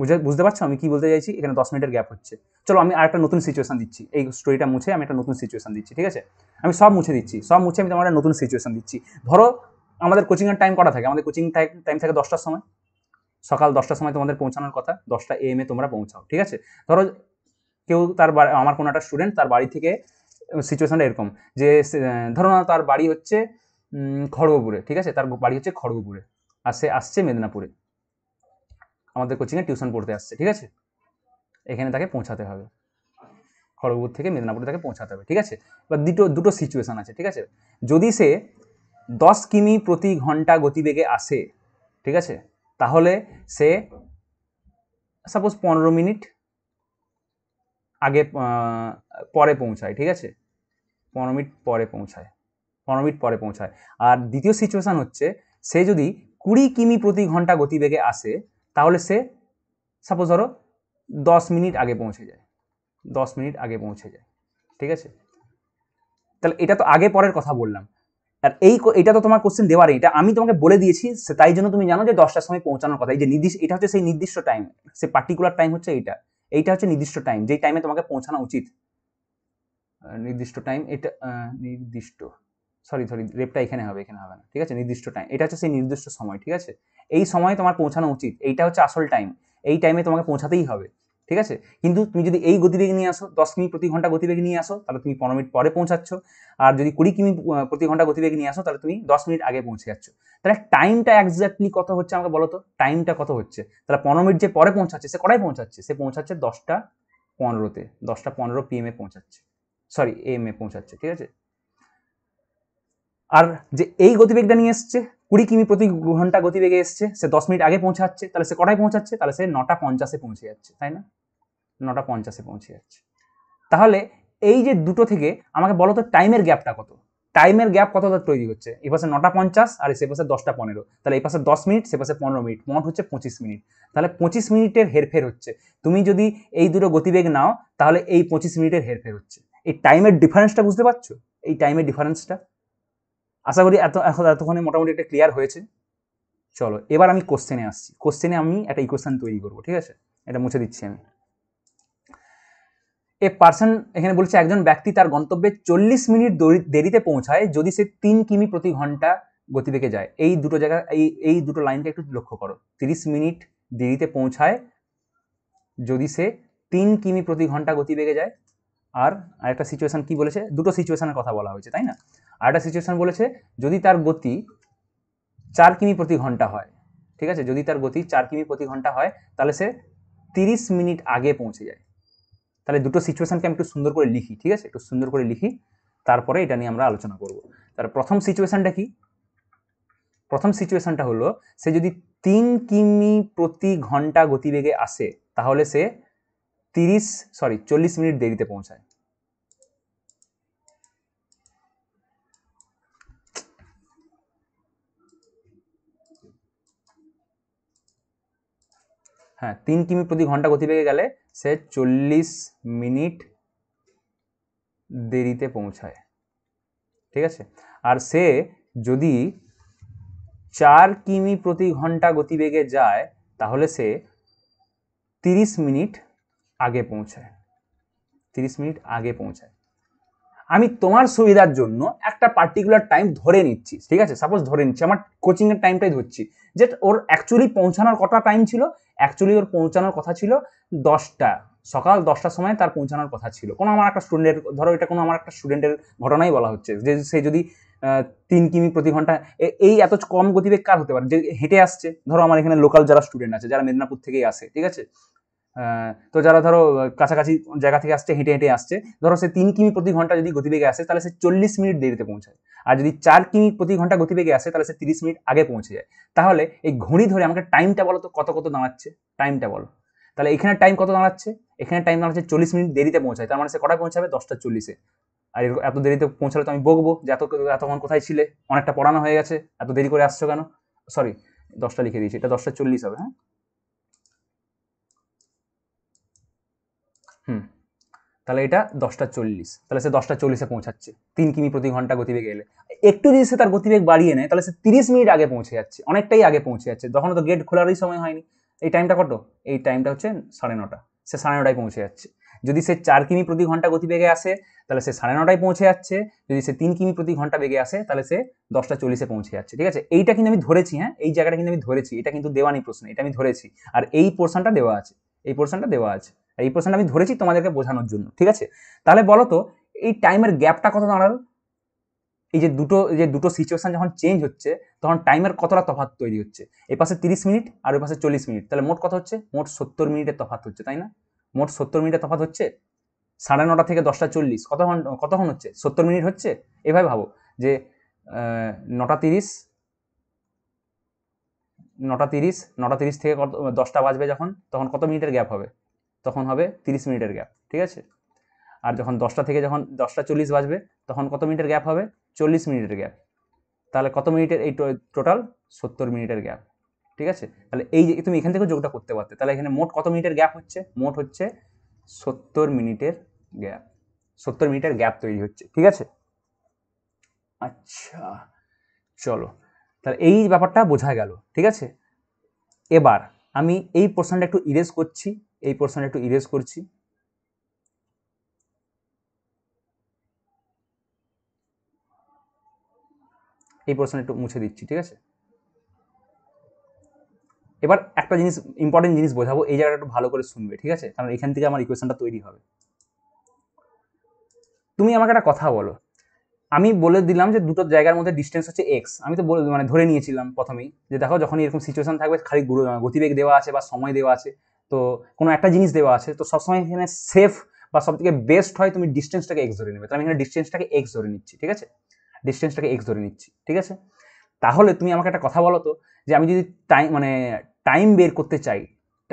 বুঝে বুঝতে পারছো আমি কি বলতে চাইছি এখানে দশ মিনিটের গ্যাপ হচ্ছে চলো আমি আর একটা নতুন সিচুয়েশন দিচ্ছি এই স্টোরিটা মুছে আমি একটা নতুন সিচুয়েশন দিচ্ছি ঠিক আছে আমি সব মুছে দিচ্ছি সব মুছে আমি তোমার একটা নতুন সিচুয়েশন দিচ্ছি ধরো আমাদের কোচিংয়ের টাইম কটা থাকে আমাদের কোচিং টাইম থাকে দশটার সময় সকাল দশটার সময় তোমাদের পৌঁছানোর কথা দশটা এম এ তোমরা পৌঁছাও ঠিক আছে ধরো কেউ তার আমার কোনো একটা স্টুডেন্ট তার বাড়ি থেকে সিচুয়েশনটা এরকম যে ধরো না তার বাড়ি হচ্ছে খড়গপুরে ঠিক আছে তার বাড়ি হচ্ছে খড়গপুরে আর সে আসছে মেদিনীপুরে আমাদের কোচিংয়ে টিউশন পড়তে আসছে ঠিক আছে এখানে তাকে পৌঁছাতে হবে খড়গপুর থেকে মেদিনীপুরে তাকে পৌঁছাতে হবে ঠিক আছে বা দুটো দুটো সিচুয়েশান আছে ঠিক আছে যদি সে দশ কিমি প্রতি ঘন্টা গতিবেগে আসে ঠিক আছে তাহলে সে সাপোজ পনেরো মিনিট আগে পরে পৌঁছায় ঠিক আছে পনেরো মিনিট পরে পৌঁছায় পনেরো মিনিট পরে পৌঁছায় আর দ্বিতীয় সিচুয়েশান হচ্ছে সে যদি কুড়ি কিমি প্রতি ঘন্টা গতিবেগে আসে তাহলে সে সাপোজ ধরো দশ মিনিট আগে পৌঁছে যায় দশ মিনিট আগে পৌঁছে যায় ঠিক আছে তাহলে এটা তো আগে পরের কথা বললাম আর এই এটা তো তোমার কোশ্চেন দেওয়ারই এটা আমি তোমাকে বলে দিয়েছি তাই জন্য তুমি জানো যে দশটার সময় পৌঁছানোর কথা এই যে নির্দিষ্ট এটা হচ্ছে সেই নির্দিষ্ট টাইম সে পার্টিকুলার টাইম হচ্ছে এইটা এইটা হচ্ছে নির্দিষ্ট টাইম যেই টাইমে তোমাকে পৌঁছানো উচিত নির্দিষ্ট টাইম এটা নির্দিষ্ট সরি সরি রেপটা এখানে হবে এখানে হবে না ঠিক আছে নির্দিষ্ট টাইম এটা হচ্ছে সেই নির্দিষ্ট সময় ঠিক আছে এই সময় তোমার পৌঁছানো উচিত এইটা হচ্ছে আসল টাইম এই টাইমে তোমাকে পৌঁছাতেই হবে ঠিক আছে কিন্তু তুমি যদি এই গতিবেগ নিয়ে আসো দশ মিনিট প্রতি ঘন্টা গতিবেগ নিয়ে আসো তাহলে তুমি পনেরো মিনিট পরে পৌঁছাচ্ছ আর যদি কুড়ি কিমি প্রতি ঘন্টা গতিবেগ নিয়ে আসো তাহলে তুমি দশ মিনিট আগে পৌঁছে যাচ্ছ তাহলে টাইমটা একজাক্টলি কত হচ্ছে আমাকে বলো তো টাইমটা কত হচ্ছে তাহলে পনেরো মিনিট যে পরে পৌঁছাচ্ছে সে কটায় পৌঁছাচ্ছে সে পৌঁছাচ্ছে দশটা পনেরোতে দশটা পনেরো পিএমে পৌঁছাচ্ছে সরি এম এ পৌঁছাচ্ছে ঠিক আছে আর যে এই গতিবেগটা নিয়ে এসছে কুড়ি কিমি প্রতি ঘন্টা গতিবেগে এসছে সে দশ মিনিট আগে পৌঁছাচ্ছে তাহলে সে কটায় পৌঁছাচ্ছে তাহলে সে নটা পঞ্চাশে পৌঁছে যাচ্ছে তাই না নটা পঞ্চাশে পৌঁছে যাচ্ছে তাহলে এই যে দুটো থেকে আমাকে বলো তো টাইমের গ্যাপটা কত টাইমের গ্যাপ কত তৈরি হচ্ছে এ পাশে নটা পঞ্চাশ আর সে পাশে দশটা পনেরো তাহলে এ পাশে দশ মিনিট সে পাশে পনেরো মিনিট মোট হচ্ছে পঁচিশ মিনিট তাহলে পঁচিশ মিনিটের হেরফের হচ্ছে তুমি যদি এই দুটো গতিবেগ নাও তাহলে এই পঁচিশ মিনিটের হেরফের হচ্ছে এই টাইমের ডিফারেন্সটা বুঝতে পারছো এই টাইমের ডিফারেন্সটা আশা করি এত এতক্ষণে মোটামুটি একটা ক্লিয়ার হয়েছে চলো এবার আমি কোশ্চেনে আসছি কোশ্চেনে আমি একটা ইকুয়েশান তৈরি করবো ঠিক আছে এটা মুছে দিচ্ছি আমি এ পার্সন এখানে বলছে একজন ব্যক্তি তার গন্তব্যে চল্লিশ মিনিট দেরিতে পৌঁছায় যদি সে তিন কিমি প্রতি ঘন্টা গতিবেগে যায় এই দুটো জায়গা এই এই দুটো লাইনকে একটু লক্ষ্য করো তিরিশ মিনিট দেরিতে পৌঁছায় যদি সে তিন কিমি প্রতি ঘন্টা গতিবেগে যায় আর আরেকটা সিচুয়েশান কি বলেছে দুটো সিচুয়েশানের কথা বলা হয়েছে তাই না আরেকটা সিচুয়েশান বলেছে যদি তার গতি চার কিমি প্রতি ঘন্টা হয় ঠিক আছে যদি তার গতি চার কিমি প্রতি ঘন্টা হয় তাহলে সে তিরিশ মিনিট আগে পৌঁছে যায় তাহলে দুটো সিচুয়েশানকে আমি একটু সুন্দর করে লিখি ঠিক আছে একটু সুন্দর করে লিখি তারপরে এটা নিয়ে আমরা আলোচনা করব তার প্রথম সিচুয়েশানটা কি প্রথম সিচুয়েশানটা হলো সে যদি তিন কিমি প্রতি ঘন্টা গতিবেগে আসে তাহলে সে তিরিশ সরি চল্লিশ মিনিট দেরিতে পৌঁছায় হ্যাঁ তিন কিমি প্রতি ঘন্টা গতিবেগে গেলে সে চল্লিশ মিনিট দেরিতে পৌঁছায় ঠিক আছে আর সে যদি চার কিমি প্রতি ঘন্টা গতিবেগে যায় তাহলে সে তিরিশ মিনিট আগে পৌঁছায় তিরিশ মিনিট আগে পৌঁছায় আমি তোমার সুবিধার জন্য একটা পার্টিকুলার টাইম ধরে নিচ্ছি ঠিক আছে সাপোজ ধরে নিচ্ছি আমার কোচিংয়ের টাইমটাই ধরছি যে ওর অ্যাকচুয়ালি পৌঁছানোর কটা টাইম ছিল অ্যাকচুয়ালি ওর পৌঁছানোর কথা ছিল দশটা সকাল দশটার সময় তার পৌঁছানোর কথা ছিল কোনো আমার একটা স্টুডেন্টের ধরো এটা কোনো আমার একটা স্টুডেন্টের ঘটনাই বলা হচ্ছে যে সে যদি তিন কিমি প্রতি ঘন্টা এই এত কম গতিবেগ কার হতে পারে যে হেঁটে আসছে ধরো আমার এখানে লোকাল যারা স্টুডেন্ট আছে যারা মেদিনীপুর থেকেই আসে ঠিক আছে তো যারা ধরো কাছাকাছি জায়গা থেকে আসছে হেঁটে হেঁটে আসছে ধরো সে তিন কিমি প্রতি ঘন্টা যদি গতিবেগে আসে তাহলে সে চল্লিশ মিনিট দেরিতে পৌঁছায় আর যদি চার কিমি প্রতি ঘন্টা গতিবেগে আসে তাহলে সে তিরিশ মিনিট আগে পৌঁছে যায় তাহলে এই ঘড়ি ধরে আমাকে টাইমটা বলো তো কত কত দাঁড়াচ্ছে টাইমটা বলো তাহলে এখানে টাইম কত দাঁড়াচ্ছে এখানে টাইম দাঁড়াচ্ছে চল্লিশ মিনিট দেরিতে পৌঁছায় তার মানে সে কটা পৌঁছাবে দশটা চল্লিশে আর এত দেরিতে পৌঁছালে তো আমি বকবো যে এত এতক্ষণ কোথায় ছিলে অনেকটা পড়ানো হয়ে গেছে এত দেরি করে আসছো কেন সরি দশটা লিখে দিয়েছি এটা দশটা চল্লিশ হবে হ্যাঁ হুম তাহলে এটা দশটা চল্লিশ তাহলে সে দশটা চল্লিশে পৌঁছাচ্ছে তিন কিমি প্রতি ঘন্টা গতিবেগে এলে একটু যদি সে তার গতিবেগ বাড়িয়ে নেয় তাহলে সে তিরিশ মিনিট আগে পৌঁছে যাচ্ছে অনেকটাই আগে পৌঁছে যাচ্ছে তখন তো গেট খোলারই সময় হয়নি এই টাইমটা কত এই টাইমটা হচ্ছে সাড়ে নটা সে সাড়ে নটায় পৌঁছে যাচ্ছে যদি সে চার কিমি প্রতি ঘন্টা গতিবেগে আসে তাহলে সে সাড়ে নটায় পৌঁছে যাচ্ছে যদি সে তিন কিমি প্রতি ঘন্টা বেগে আসে তাহলে সে দশটা চল্লিশে পৌঁছে যাচ্ছে ঠিক আছে এইটা কিন্তু আমি ধরেছি হ্যাঁ এই জায়গাটা কিন্তু আমি ধরেছি এটা কিন্তু দেওয়া নেই প্রশ্ন এটা আমি ধরেছি আর এই পোর্শনটা দেওয়া আছে এই পোর্শনটা দেওয়া আছে এই প্রশ্নটা আমি ধরেছি তোমাদেরকে বোঝানোর জন্য ঠিক আছে তাহলে বলো তো এই টাইমের গ্যাপটা কত দাঁড়ালো এই যে দুটো যে দুটো সিচুয়েশান যখন চেঞ্জ হচ্ছে তখন টাইমের কতটা তফাত তৈরি হচ্ছে এই পাশে তিরিশ মিনিট আর ওই পাশে চল্লিশ মিনিট তাহলে মোট কত হচ্ছে মোট সত্তর মিনিটের তফাত হচ্ছে তাই না মোট সত্তর মিনিটের তফাত হচ্ছে সাড়ে নটা থেকে দশটা চল্লিশ কতক্ষণ কতক্ষণ হচ্ছে সত্তর মিনিট হচ্ছে এভাবে ভাবো যে নটা তিরিশ নটা তিরিশ নটা তিরিশ থেকে কত দশটা বাজবে যখন তখন কত মিনিটের গ্যাপ হবে তখন হবে তিরিশ মিনিটের গ্যাপ ঠিক আছে আর যখন দশটা থেকে যখন দশটা চল্লিশ বাজবে তখন কত মিনিটের গ্যাপ হবে চল্লিশ মিনিটের গ্যাপ তাহলে কত মিনিটের এই টোটাল সত্তর মিনিটের গ্যাপ ঠিক আছে তাহলে এই যে তুমি এখান থেকে যোগটা করতে পারতে তাহলে এখানে মোট কত মিনিটের গ্যাপ হচ্ছে মোট হচ্ছে সত্তর মিনিটের গ্যাপ সত্তর মিনিটের গ্যাপ তৈরি হচ্ছে ঠিক আছে আচ্ছা চলো তাহলে এই ব্যাপারটা বোঝা গেল ঠিক আছে এবার আমি এই পোর্শনটা একটু ইরেজ করছি এই পোর্শন একটু ইরেজ করছি এই পোর্শন একটু মুছে দিচ্ছি ঠিক আছে এবার একটা জিনিস ইম্পর্টেন্ট জিনিস বোঝাবো এই জায়গাটা একটু ভালো করে শুনবে ঠিক আছে কারণ এখান থেকে আমার ইকুয়েশনটা তৈরি হবে তুমি আমাকে একটা কথা বলো আমি বলে দিলাম যে দুটো জায়গার মধ্যে ডিস্টেন্স হচ্ছে এক্স আমি তো বলে মানে ধরে নিয়েছিলাম প্রথমেই যে দেখো যখন এরকম সিচুয়েশন থাকবে খালি গতিবেগ দেওয়া আছে বা সময় দেওয়া আছে তো কোনো একটা জিনিস দেওয়া আছে তো সবসময় এখানে সেফ বা সব থেকে বেস্ট হয় তুমি ডিস্টেন্সটাকে এক্স ধরে নেবে তো আমি এখানে ডিস্টেন্সটাকে এক্স ধরে নিচ্ছি ঠিক আছে ডিস্টেন্সটাকে এক্স ধরে নিচ্ছি ঠিক আছে তাহলে তুমি আমাকে একটা কথা বলো তো যে আমি যদি টাইম মানে টাইম বের করতে চাই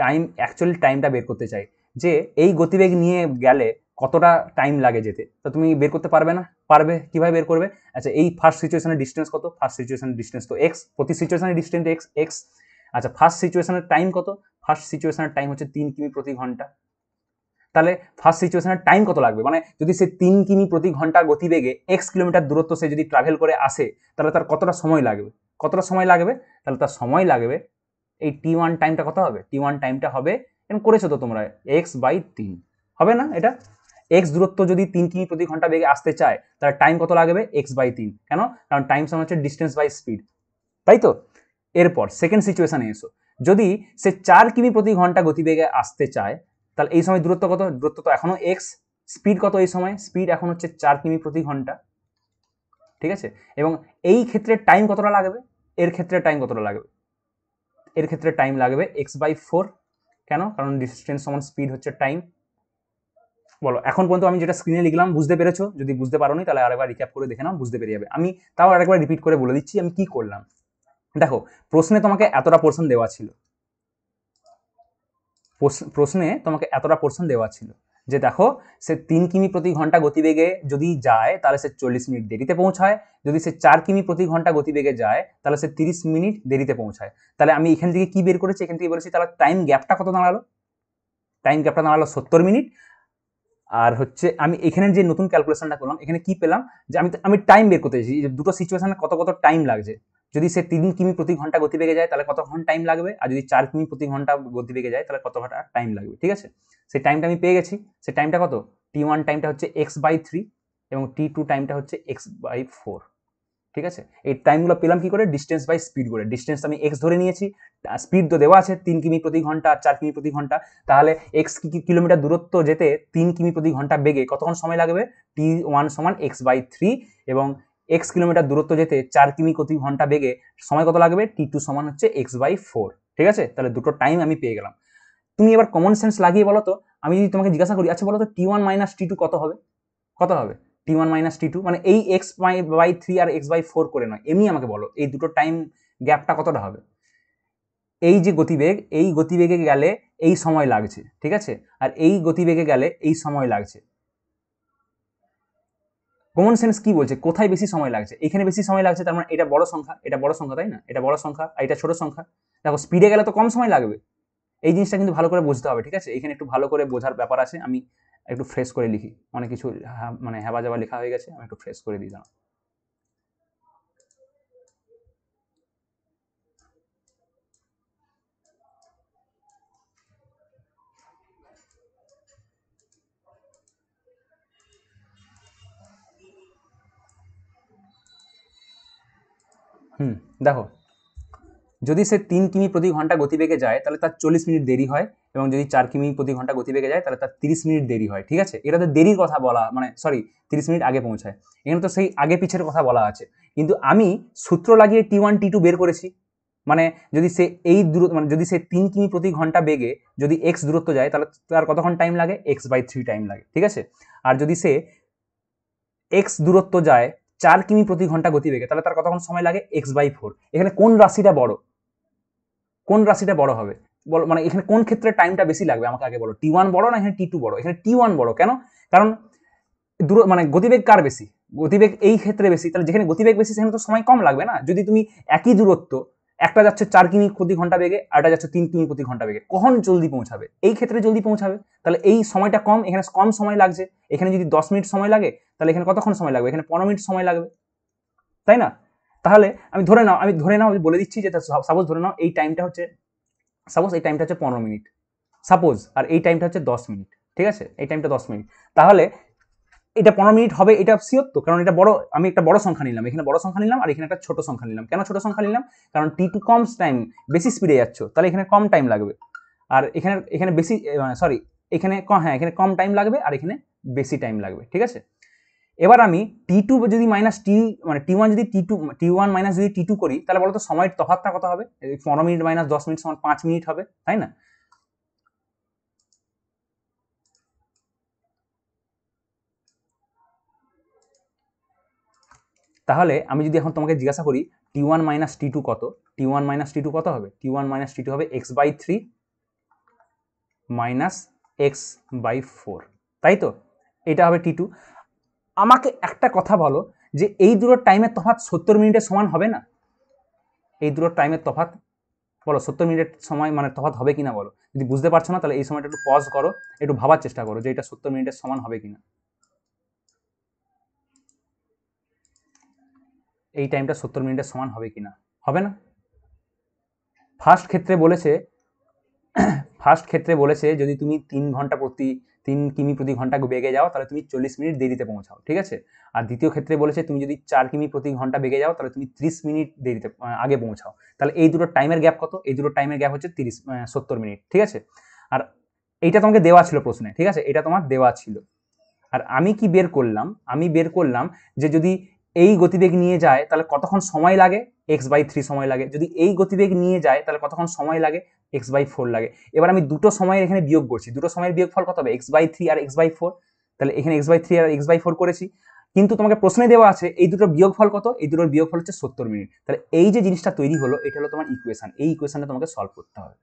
টাইম অ্যাকচুয়ালি টাইমটা বের করতে চাই যে এই গতিবেগ নিয়ে গেলে কতটা টাইম লাগে যেতে তো তুমি বের করতে পারবে না পারবে কীভাবে বের করবে আচ্ছা এই ফার্স্ট সিচুয়েশনের ডিস্টেন্স কত ফার্স্ট সিচুয়েশনের ডিস্টেন্স তো এক্স প্রতি সিচুয়েশনের ডিস্টেন্স এক্স এক্স আচ্ছা ফার্স্ট সিচুয়েশনের টাইম কত ফার্স্ট সিচুয়েশনের টাইম হচ্ছে তিন কিমি প্রতি ঘন্টা তাহলে ফার্স্ট সিচুয়েশনের টাইম কত লাগবে মানে যদি সে তিন কিমি প্রতি ঘন্টা গতিবেগে এক্স কিলোমিটার দূরত্ব সে যদি ট্রাভেল করে আসে তাহলে তার কতটা সময় লাগবে কতটা সময় লাগবে তাহলে তার সময় লাগবে এই টি ওয়ান টাইমটা কত হবে টি ওয়ান টাইমটা হবে এরকম করেছো তো তোমরা এক্স বাই তিন হবে না এটা এক্স দূরত্ব যদি তিন কিমি প্রতি ঘন্টা বেগে আসতে চায় তাহলে টাইম কত লাগবে এক্স বাই তিন কেন কারণ টাইম সময় হচ্ছে ডিস্টেন্স বাই স্পিড তাই তো এরপর সেকেন্ড সিচুয়েশানে এসো যদি সে চার কিমি প্রতি ঘন্টা গতিবেগে আসতে চায় তাহলে এই সময় দূরত্ব কত দূরত্ব তো এখনও এক্স স্পিড কত এই সময় স্পিড এখন হচ্ছে চার কিমি প্রতি ঘন্টা ঠিক আছে এবং এই ক্ষেত্রে টাইম কতটা লাগবে এর ক্ষেত্রে টাইম কতটা লাগবে এর ক্ষেত্রে টাইম লাগবে এক্স বাই ফোর কেন কারণ ডিস্টেন্স সমান স্পিড হচ্ছে টাইম বলো এখন পর্যন্ত আমি যেটা স্ক্রিনে লিখলাম বুঝতে পেরেছো যদি বুঝতে নি তাহলে আরেকবার রিক্যাপ করে দেখে নাও বুঝতে পেরে যাবে আমি তাও আরেকবার রিপিট করে বলে দিচ্ছি আমি কি করলাম দেখো প্রশ্নে তোমাকে এতটা পোর্শন দেওয়া ছিল প্রশ্নে তোমাকে এতটা পোর্শন দেওয়া ছিল যে দেখো সে তিন কিমি প্রতি ঘন্টা গতিবেগে যদি যায় তাহলে সে চল্লিশ মিনিট দেরিতে পৌঁছায় যদি সে চার কিমি প্রতি ঘন্টা গতিবেগে যায় তাহলে সে তিরিশ মিনিট দেরিতে পৌঁছায় তাহলে আমি এখান থেকে কি বের করেছি এখান থেকে বলেছি তাহলে টাইম গ্যাপটা কত দাঁড়ালো টাইম গ্যাপটা দাঁড়ালো সত্তর মিনিট আর হচ্ছে আমি এখানে যে নতুন ক্যালকুলেশনটা করলাম এখানে কি পেলাম যে আমি আমি টাইম বের করতে চাইছি দুটো সিচুয়েশানে কত কত টাইম লাগছে যদি সে তিন কিমি প্রতি ঘন্টা গতিবেগে যায় তাহলে কতক্ষণ টাইম লাগবে আর যদি চার কিমি প্রতি ঘন্টা গতিবেগে যায় তাহলে কত ঘন্টা টাইম লাগবে ঠিক আছে সেই টাইমটা আমি পেয়ে গেছি সে টাইমটা কত টি ওয়ান টাইমটা হচ্ছে এক্স বাই থ্রি এবং টি টু টাইমটা হচ্ছে এক্স বাই ফোর ঠিক আছে এই টাইমগুলো পেলাম কি করে ডিস্টেন্স বাই স্পিড করে ডিস্টেন্স আমি এক্স ধরে নিয়েছি স্পিড তো দেওয়া আছে তিন কিমি প্রতি ঘন্টা আর চার কিমি প্রতি ঘন্টা তাহলে এক্স কিলোমিটার দূরত্ব যেতে তিন কিমি প্রতি ঘন্টা বেগে কতক্ষণ সময় লাগবে টি ওয়ান সমান এক্স বাই থ্রি এবং এক্স কিলোমিটার দূরত্ব যেতে চার কিমি প্রতি ঘন্টা বেগে সময় কত লাগবে টি টু সমান হচ্ছে এক্স বাই ফোর ঠিক আছে তাহলে দুটো টাইম আমি পেয়ে গেলাম তুমি এবার কমন সেন্স লাগিয়ে বলো তো আমি যদি তোমাকে জিজ্ঞাসা করি আচ্ছা বলো তো T one minus T two কত হবে কত হবে T one minus T two মানে এই এক্স বাই থ্রি আর এক্স বাই ফোর করে নয় এমনি আমাকে বলো এই দুটো টাইম গ্যাপটা কতটা হবে এই যে গতিবেগ এই গতিবেগে গেলে এই সময় লাগছে ঠিক আছে আর এই গতিবেগে গেলে এই সময় লাগছে কমন সেন্স কি বলছে কোথায় বেশি সময় লাগছে এখানে বেশি সময় লাগছে তার মানে এটা বড় সংখ্যা এটা বড় সংখ্যা তাই না এটা বড় সংখ্যা আর এটা ছোট সংখ্যা দেখো স্পিডে গেলে তো কম সময় লাগবে এই জিনিসটা কিন্তু ভালো করে বুঝতে হবে ঠিক আছে এখানে একটু ভালো করে বোঝার ব্যাপার আছে আমি একটু ফ্রেশ করে লিখি অনেক কিছু মানে হ্যাবা যাবা লেখা হয়ে গেছে আমি একটু ফ্রেশ করে দিই দাঁড়া হুম দেখো যদি সে তিন কিমি প্রতি ঘন্টা গতিবেগে যায় তাহলে তার চল্লিশ মিনিট দেরি হয় এবং যদি চার কিমি প্রতি ঘন্টা গতিবেগে যায় তাহলে তার তিরিশ মিনিট দেরি হয় ঠিক আছে এটা তো দেরির কথা বলা মানে সরি তিরিশ মিনিট আগে পৌঁছায় এখানে তো সেই আগে পিছের কথা বলা আছে কিন্তু আমি সূত্র লাগিয়ে টি ওয়ান টি টু বের করেছি মানে যদি সে এই দূরত্ব মানে যদি সে তিন কিমি প্রতি ঘন্টা বেগে যদি এক্স দূরত্ব যায় তাহলে তার কতক্ষণ টাইম লাগে এক্স বাই থ্রি টাইম লাগে ঠিক আছে আর যদি সে এক্স দূরত্ব যায় চার কিমি প্রতি ঘন্টা গতিবেগে তাহলে তার কতক্ষণ সময় লাগে এক্স বাই ফোর এখানে কোন রাশিটা বড় কোন রাশিটা বড় হবে বলো মানে এখানে কোন ক্ষেত্রে টাইমটা বেশি লাগবে আমাকে আগে বলো টি ওয়ান বড় না এখানে টি টু বড় এখানে টি ওয়ান বড় কেন কারণ দূর মানে গতিবেগ কার বেশি গতিবেগ এই ক্ষেত্রে বেশি তাহলে যেখানে গতিবেগ বেশি সেখানে তো সময় কম লাগবে না যদি তুমি একই দূরত্ব একটা যাচ্ছে চার কিমি প্রতি ঘন্টা বেগে আরটা যাচ্ছে তিন কিমি প্রতি ঘন্টা বেগে কখন জলদি পৌঁছাবে এই ক্ষেত্রে জলদি পৌঁছাবে তাহলে এই সময়টা কম এখানে কম সময় লাগছে এখানে যদি দশ মিনিট সময় লাগে তাহলে এখানে কতক্ষণ সময় লাগবে এখানে পনেরো মিনিট সময় লাগবে তাই না তাহলে আমি ধরে নাও আমি ধরে নাও আমি বলে দিচ্ছি যে সাপোজ ধরে নাও এই টাইমটা হচ্ছে সাপোজ এই টাইমটা হচ্ছে পনেরো মিনিট সাপোজ আর এই টাইমটা হচ্ছে দশ মিনিট ঠিক আছে এই টাইমটা দশ মিনিট তাহলে এটা পনেরো মিনিট হবে এটা সিওর তো কারণ এটা বড় আমি একটা বড় সংখ্যা নিলাম এখানে বড় সংখ্যা নিলাম আর এখানে একটা ছোট সংখ্যা নিলাম কেন ছোট সংখ্যা নিলাম কারণ টি টু কম টাইম বেশি স্পিডে যাচ্ছ তাহলে এখানে কম টাইম লাগবে আর এখানে এখানে বেশি সরি মানে এখানে হ্যাঁ এখানে কম টাইম লাগবে আর এখানে বেশি টাইম লাগবে ঠিক আছে এবার আমি টি টু যদি মাইনাস টি মানে টি ওয়ান যদি T two T one minus যদি টি টু করি তাহলে বলতো সময়ের তফাতটা কত হবে পনেরো মিনিট মাইনাস দশ মিনিট সমান পাঁচ মিনিট হবে তাই না তাহলে আমি যদি এখন তোমাকে জিজ্ঞাসা করি T one minus T two কত T one minus T two কত হবে T one minus T two হবে X by three minus X by four তাই তো এটা হবে টি টু আমাকে একটা কথা বলো যে এই দুটোর টাইমের তফাৎ সত্তর মিনিটের সমান হবে না এই দুটোর টাইমের তফাৎ বলো সত্তর মিনিটের সময় মানে তফাৎ হবে কিনা বলো যদি বুঝতে পারছো না তাহলে এই সময়টা একটু পজ করো একটু ভাবার চেষ্টা করো যে এটা সত্তর মিনিটের সমান হবে কিনা এই টাইমটা সত্তর মিনিটের সমান হবে কি না হবে না ফার্স্ট ক্ষেত্রে বলেছে ফার্স্ট ক্ষেত্রে বলেছে যদি তুমি তিন ঘন্টা প্রতি তিন কিমি প্রতি ঘন্টা বেগে যাও তাহলে তুমি চল্লিশ মিনিট দেরিতে পৌঁছাও ঠিক আছে আর দ্বিতীয় ক্ষেত্রে বলেছে তুমি যদি চার কিমি প্রতি ঘন্টা বেগে যাও তাহলে তুমি ত্রিশ মিনিট দেরিতে আগে পৌঁছাও তাহলে এই দুটো টাইমের গ্যাপ কত এই দুটো টাইমের গ্যাপ হচ্ছে তিরিশ সত্তর মিনিট ঠিক আছে আর এইটা তোমাকে দেওয়া ছিল প্রশ্নে ঠিক আছে এটা তোমার দেওয়া ছিল আর আমি কি বের করলাম আমি বের করলাম যে যদি এই গতিবেগ নিয়ে যায় তাহলে কতক্ষণ সময় লাগে এক্স বাই থ্রি সময় লাগে যদি এই গতিবেগ নিয়ে যায় তাহলে কতক্ষণ সময় লাগে এক্স বাই ফোর লাগে এবার আমি দুটো সময়ের এখানে বিয়োগ করছি দুটো সময়ের বিয়োগ ফল কত হবে এক্স বাই থ্রি আর এক্স বাই ফোর তাহলে এখানে এক্স বাই থ্রি আর এক্স বাই ফোর করেছি কিন্তু তোমাকে প্রশ্নে দেওয়া আছে এই দুটোর বিয়োগ ফল কত এই দুটোর বিয়োগ ফল হচ্ছে সত্তর মিনিট তাহলে এই যে জিনিসটা তৈরি হলো এটা হলো তোমার ইকুয়েশন এই ইকুয়েশনটা তোমাকে সলভ করতে হবে